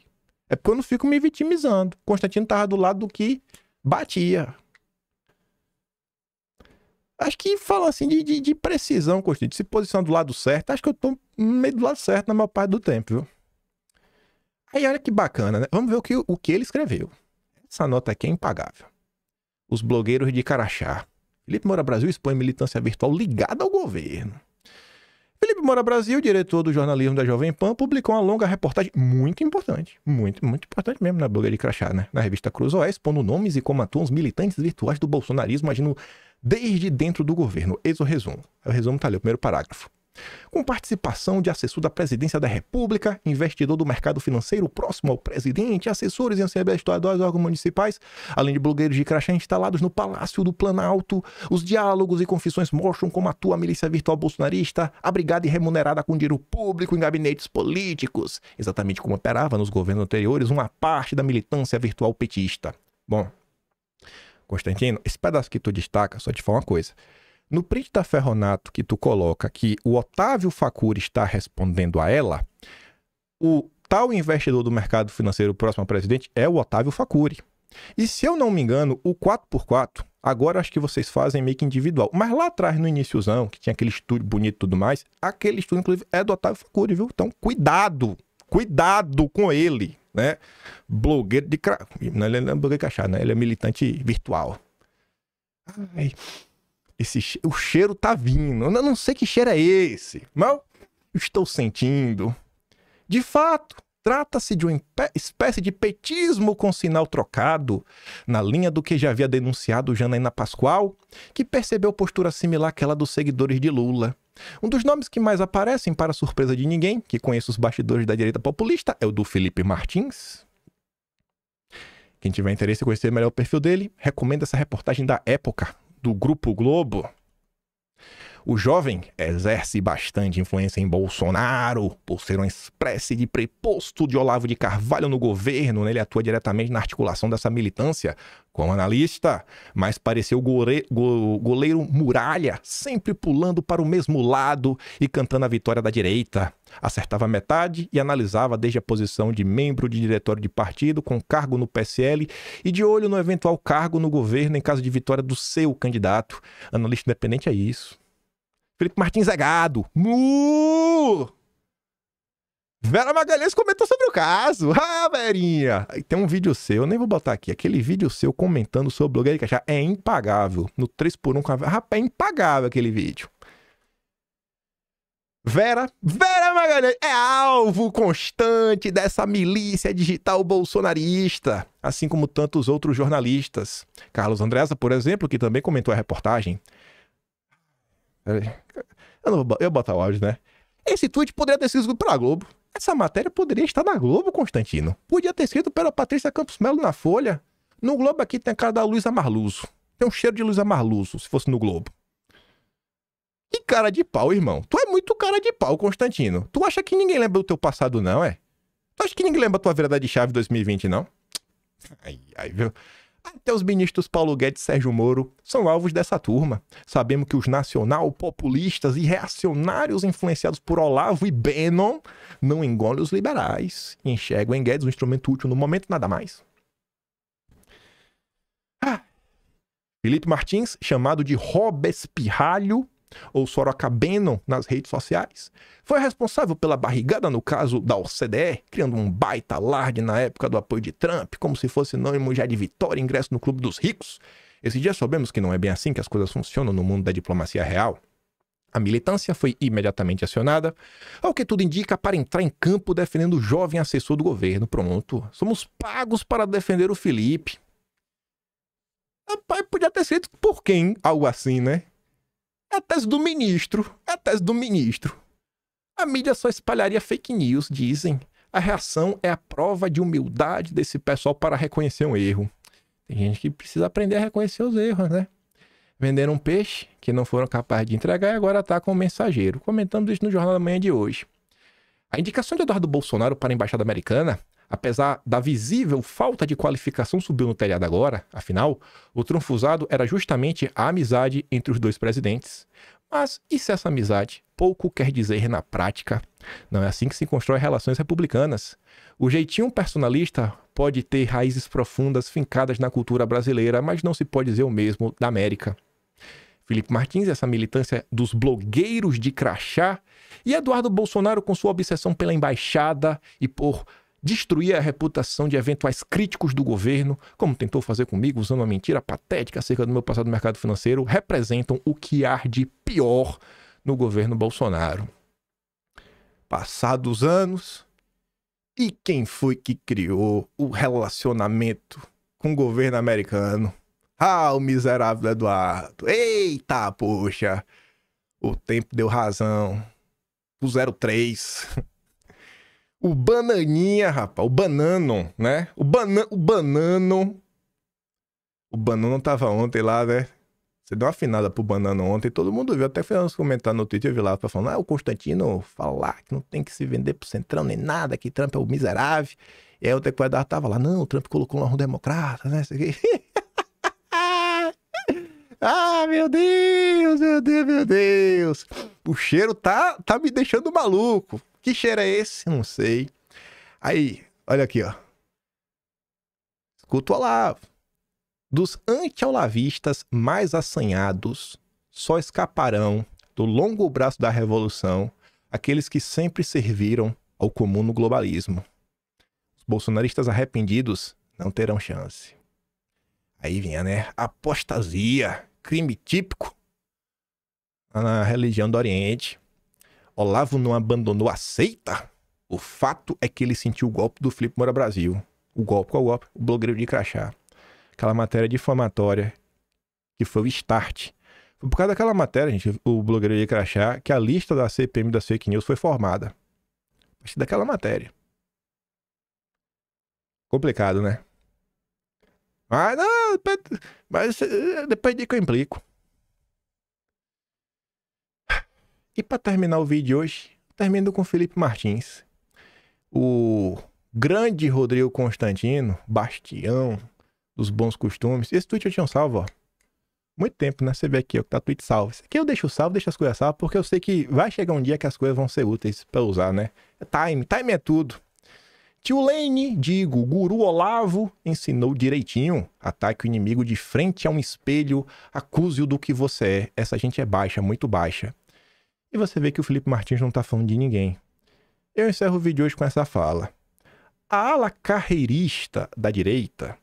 É porque eu não fico me vitimizando. Constantino tava do lado do que batia. Acho que fala assim de, de, de precisão, Constantino, de se posicionar do lado certo. Acho que eu tô meio do lado certo na maior parte do tempo, viu? Aí olha que bacana, né? Vamos ver o que, o que ele escreveu. Essa nota aqui é impagável. Os blogueiros de Carachá Felipe Moura Brasil expõe militância virtual ligada ao governo. Felipe Moura Brasil, diretor do jornalismo da Jovem Pan, publicou uma longa reportagem muito importante, muito, muito importante mesmo na blogueira de crachá, né? Na revista Cruz Oeste, expondo nomes e como atuam os militantes virtuais do bolsonarismo agindo desde dentro do governo. Eis o resumo. O resumo tá ali, o primeiro parágrafo. Com participação de assessor da Presidência da República, investidor do mercado financeiro próximo ao presidente, assessores em CB estaduais e órgãos municipais, além de blogueiros de crachá instalados no Palácio do Planalto, os diálogos e confissões mostram como atua a milícia virtual bolsonarista, abrigada e remunerada com dinheiro público em gabinetes políticos, exatamente como operava nos governos anteriores uma parte da militância virtual petista. Bom, Constantino, esse pedaço que tu destaca, só te falar uma coisa. No print da Ferronato que tu coloca que o Otávio Facuri está respondendo a ela, o tal investidor do mercado financeiro próximo ao presidente é o Otávio Facuri. E se eu não me engano, o 4x4, agora acho que vocês fazem meio que individual. Mas lá atrás, no iníciozão, que tinha aquele estúdio bonito e tudo mais, aquele estúdio, inclusive, é do Otávio Facuri, viu? Então, cuidado, cuidado com ele, né? Blogueiro de... Cra... Não, ele não é blogueiro de cachá, né? Ele é militante virtual. Ai... Esse, o cheiro tá vindo. Eu não sei que cheiro é esse, mas estou sentindo. De fato, trata-se de uma espécie de petismo com sinal trocado, na linha do que já havia denunciado Janaína Pascoal, que percebeu postura similar àquela dos seguidores de Lula. Um dos nomes que mais aparecem, para surpresa de ninguém, que conhece os bastidores da direita populista, é o do Felipe Martins. Quem tiver interesse em conhecer melhor o perfil dele, recomendo essa reportagem da época, do Grupo Globo, o jovem exerce bastante influência em Bolsonaro, por ser uma espécie de preposto de Olavo de Carvalho no governo. Né? Ele atua diretamente na articulação dessa militância como analista, mas pareceu goleiro muralha, sempre pulando para o mesmo lado e cantando a vitória da direita. Acertava metade e analisava desde a posição de membro de diretório de partido, com cargo no PSL e de olho no eventual cargo no governo em caso de vitória do seu candidato. Analista independente é isso. Felipe Martins é gado. Vera Magalhães comentou sobre o caso. Ah, Verinha! tem um vídeo seu, eu nem vou botar aqui. Aquele vídeo seu comentando sobre o blogueiro de cachá é impagável. No 3x1 com a Rapaz, é impagável aquele vídeo. Vera, Vera Magalhães é alvo constante dessa milícia digital bolsonarista, assim como tantos outros jornalistas. Carlos Andressa, por exemplo, que também comentou a reportagem, eu, não vou, eu botar o áudio, né? Esse tweet poderia ter sido escrito a Globo. Essa matéria poderia estar na Globo, Constantino. Podia ter sido pela Patrícia Campos Melo na Folha. No Globo aqui tem a cara da Luísa Marluso. Tem um cheiro de Luísa Marluso, se fosse no Globo. Que cara de pau, irmão. Tu é muito cara de pau, Constantino. Tu acha que ninguém lembra do teu passado, não, é? Tu acha que ninguém lembra da tua virada de chave 2020, não? Ai, ai, viu? até os ministros Paulo Guedes e Sérgio Moro são alvos dessa turma. Sabemos que os nacional-populistas e reacionários influenciados por Olavo e Bennon não engolem os liberais e enxergam em Guedes um instrumento útil no momento nada mais. Ah. Felipe Martins, chamado de Robespirralho, ou sorocabeno nas redes sociais, foi responsável pela barrigada no caso da OCDE, criando um baita alarde na época do apoio de Trump, como se fosse sinônimo já de vitória e ingresso no clube dos ricos. Esse dia soubemos que não é bem assim que as coisas funcionam no mundo da diplomacia real. A militância foi imediatamente acionada, ao que tudo indica, para entrar em campo defendendo o jovem assessor do governo. Pronto, somos pagos para defender o Felipe. Rapaz, podia ter sido por quem algo assim, né? É a tese do ministro. É a tese do ministro. A mídia só espalharia fake news, dizem. A reação é a prova de humildade desse pessoal para reconhecer um erro. Tem gente que precisa aprender a reconhecer os erros, né? Venderam um peixe que não foram capazes de entregar e agora tá com um mensageiro. Comentamos isso no Jornal da Manhã de hoje. A indicação de Eduardo Bolsonaro para a Embaixada Americana Apesar da visível falta de qualificação, subiu no telhado agora, afinal, o trunfo usado era justamente a amizade entre os dois presidentes. Mas e se essa amizade pouco quer dizer na prática? Não é assim que se constrói relações republicanas. O jeitinho personalista pode ter raízes profundas fincadas na cultura brasileira, mas não se pode dizer o mesmo da América. Felipe Martins, essa militância dos blogueiros de crachá, e Eduardo Bolsonaro com sua obsessão pela embaixada e por destruir a reputação de eventuais críticos do governo, como tentou fazer comigo, usando uma mentira patética acerca do meu passado no mercado financeiro, representam o que há de pior no governo Bolsonaro. Passados anos, e quem foi que criou o relacionamento com o governo americano? Ah, o miserável Eduardo. Eita, poxa! O tempo deu razão. O 03. O Bananinha, rapaz. O Banano, né? O, bana, o Banano. O Banano tava ontem lá, né? Você deu uma afinada pro Banano ontem. Todo mundo viu. Até fez uns comentários no Twitter. Eu vi lá tá falando: ah, o Constantino falar que não tem que se vender pro Centrão nem nada, que Trump é o miserável. E aí o Tequadar tava lá: não, o Trump colocou lá um democrata, né? Isso aqui. Ah, meu Deus, meu Deus, meu Deus. O cheiro tá, tá me deixando maluco. Que cheiro é esse? Não sei. Aí, olha aqui, ó. Escuta o Olavo. Dos anti-olavistas mais assanhados, só escaparão do longo braço da revolução aqueles que sempre serviram ao comum no globalismo. Os bolsonaristas arrependidos não terão chance. Aí vinha, né? Apostasia, crime típico na religião do Oriente. Olavo não abandonou a seita? O fato é que ele sentiu o golpe do Felipe Mora Brasil. O golpe, qual é o golpe? O blogueiro de crachá. Aquela matéria difamatória que foi o start. Foi por causa daquela matéria, gente, o blogueiro de crachá, que a lista da CPM da fake news foi formada. Mas partir daquela matéria. Complicado, né? Mas, não, mas eh, depende de que eu implico. E para terminar o vídeo hoje, termino com Felipe Martins. O grande Rodrigo Constantino, bastião dos bons costumes. Esse tweet eu tinha um salvo, ó. Muito tempo, né? Você vê aqui, ó, que tá tweet salvo. Esse aqui eu deixo salvo, deixo as coisas salvo, porque eu sei que vai chegar um dia que as coisas vão ser úteis para usar, né? É time, time é tudo. Tio Lane, digo, guru Olavo, ensinou direitinho. Ataque o inimigo de frente a um espelho, acuse-o do que você é. Essa gente é baixa, muito baixa. E você vê que o Felipe Martins não tá falando de ninguém. Eu encerro o vídeo hoje com essa fala. A ala carreirista da direita,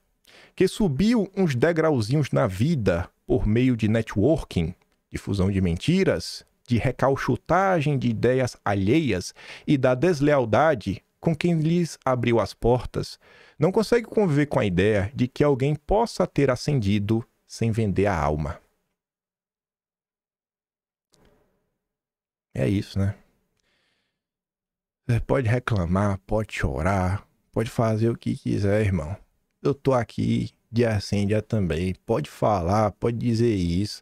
que subiu uns degrauzinhos na vida por meio de networking, difusão de mentiras, de recalchutagem de ideias alheias e da deslealdade com quem lhes abriu as portas, não consegue conviver com a ideia de que alguém possa ter ascendido sem vender a alma. É isso, né? Você pode reclamar, pode chorar, pode fazer o que quiser, irmão. Eu tô aqui de acendia também. Pode falar, pode dizer isso,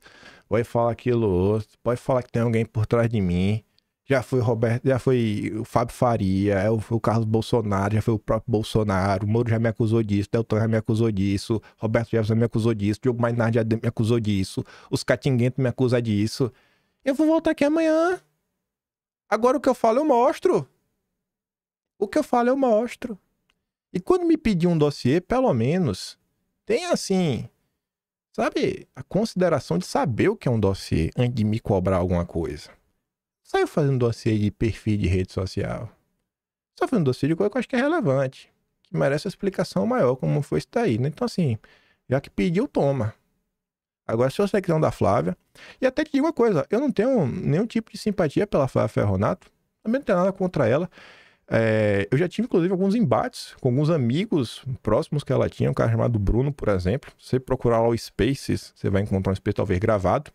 pode falar aquilo outro, pode falar que tem alguém por trás de mim. Já foi Roberto, já foi o Fábio Faria, é o, o Carlos Bolsonaro, já foi o próprio Bolsonaro, o Moro já me acusou disso, Deltan já me acusou disso, Roberto Jefferson me acusou disso, Diogo Mainard já me acusou disso, os Catinguento me acusam disso. Eu vou voltar aqui amanhã Agora o que eu falo eu mostro. O que eu falo eu mostro. E quando me pedir um dossiê, pelo menos, tem assim, sabe, a consideração de saber o que é um dossiê antes de me cobrar alguma coisa. Saiu fazendo dossiê de perfil de rede social. Só fazendo dossiê de coisa que eu acho que é relevante, que merece uma explicação maior, como foi isso daí, né? Então, assim, já que pediu, toma. Agora, se você é cristão da Flávia, e até te digo uma coisa, eu não tenho nenhum tipo de simpatia pela Flávia Ferronato, também não tenho nada contra ela. É, eu já tive, inclusive, alguns embates com alguns amigos próximos que ela tinha, um cara chamado Bruno, por exemplo. Se você procurar lá o Spaces, você vai encontrar um Space talvez gravado.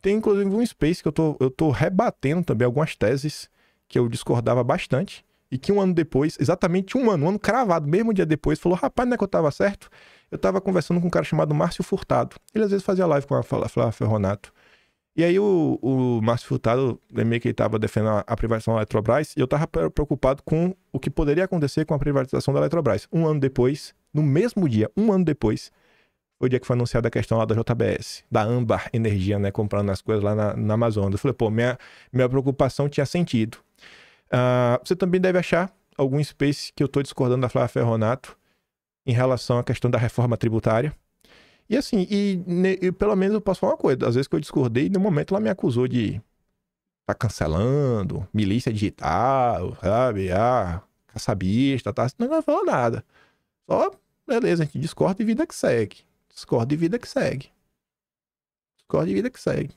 Tem, inclusive, um Space que eu tô, eu tô rebatendo também algumas teses que eu discordava bastante e que um ano depois, exatamente um ano, um ano cravado, mesmo dia depois, falou: rapaz, não é que eu tava certo? Eu estava conversando com um cara chamado Márcio Furtado. Ele às vezes fazia live com a Flávia Ferronato. E aí o, o Márcio Furtado, meio que ele estava defendendo a, privatização da Eletrobras, e eu estava preocupado com o que poderia acontecer com a privatização da Eletrobras. Um ano depois, no mesmo dia, um ano depois, foi o dia que foi anunciada a questão lá da JBS, da Ambar Energia, né, comprando as coisas lá na, na Amazônia. Eu falei, pô, minha, minha preocupação tinha sentido. Uh, você também deve achar algum space que eu estou discordando da Flávia Ferronato, em relação à questão da reforma tributária. E assim, e, e, pelo menos eu posso falar uma coisa, às vezes que eu discordei, no momento ela me acusou de tá cancelando, milícia digital, sabe? Ah, caçabista, tá? Não, não falou nada. Só, beleza, a gente discorda e vida que segue. Discorda e vida que segue. Discorda e vida que segue.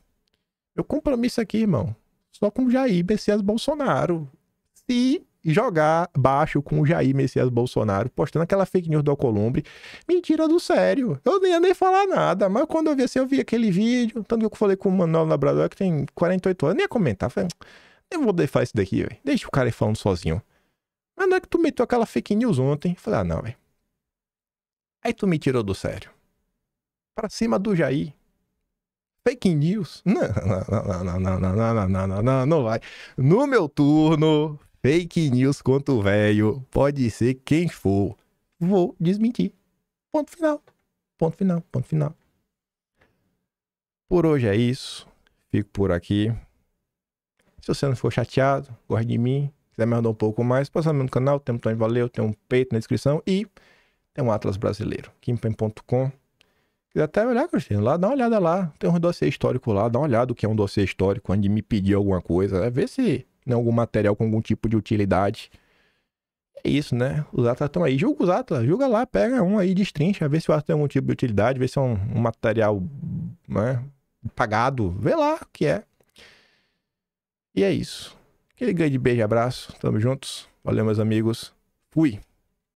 Meu compromisso aqui, irmão, só com Jair Messias Bolsonaro. Se e jogar baixo com o Jair Messias Bolsonaro, postando aquela fake news do Alcolumbre. Mentira do sério. Eu nem ia nem falar nada, mas quando eu vi assim, eu vi aquele vídeo, tanto que eu falei com o Manuel Labrador, que tem 48 anos, nem ia comentar. Falei, eu vou deixar isso daqui, velho. Deixa o cara ir falando sozinho. Mas não é que tu meteu aquela fake news ontem, falei, ah, não, velho. Aí tu me tirou do sério. Pra cima do Jair. Fake news? Não, não, não, não, não, não, não, não, não, não, não, não vai. No meu turno, Fake news quanto velho, pode ser quem for. Vou desmentir. Ponto final. Ponto final. Ponto final. Por hoje é isso. Fico por aqui. Se você não for chateado, gosta de mim, quiser me ajudar um pouco mais, passa no meu canal, tem um de Valeu, tem um peito na descrição e tem um Atlas Brasileiro, kimpen.com. Quiser até olhar, Cristiano, lá, dá uma olhada lá. Tem um dossiê histórico lá, dá uma olhada o que é um dossiê histórico, onde me pedir alguma coisa, né? Vê se né, algum material com algum tipo de utilidade. É isso, né? Os atlas estão aí. Julga os atlas, julga lá, pega um aí, destrincha, vê se o atlas tem algum tipo de utilidade, vê se é um, um material né, pagado, vê lá o que é. E é isso. Aquele grande beijo e abraço, tamo juntos. Valeu, meus amigos. Fui.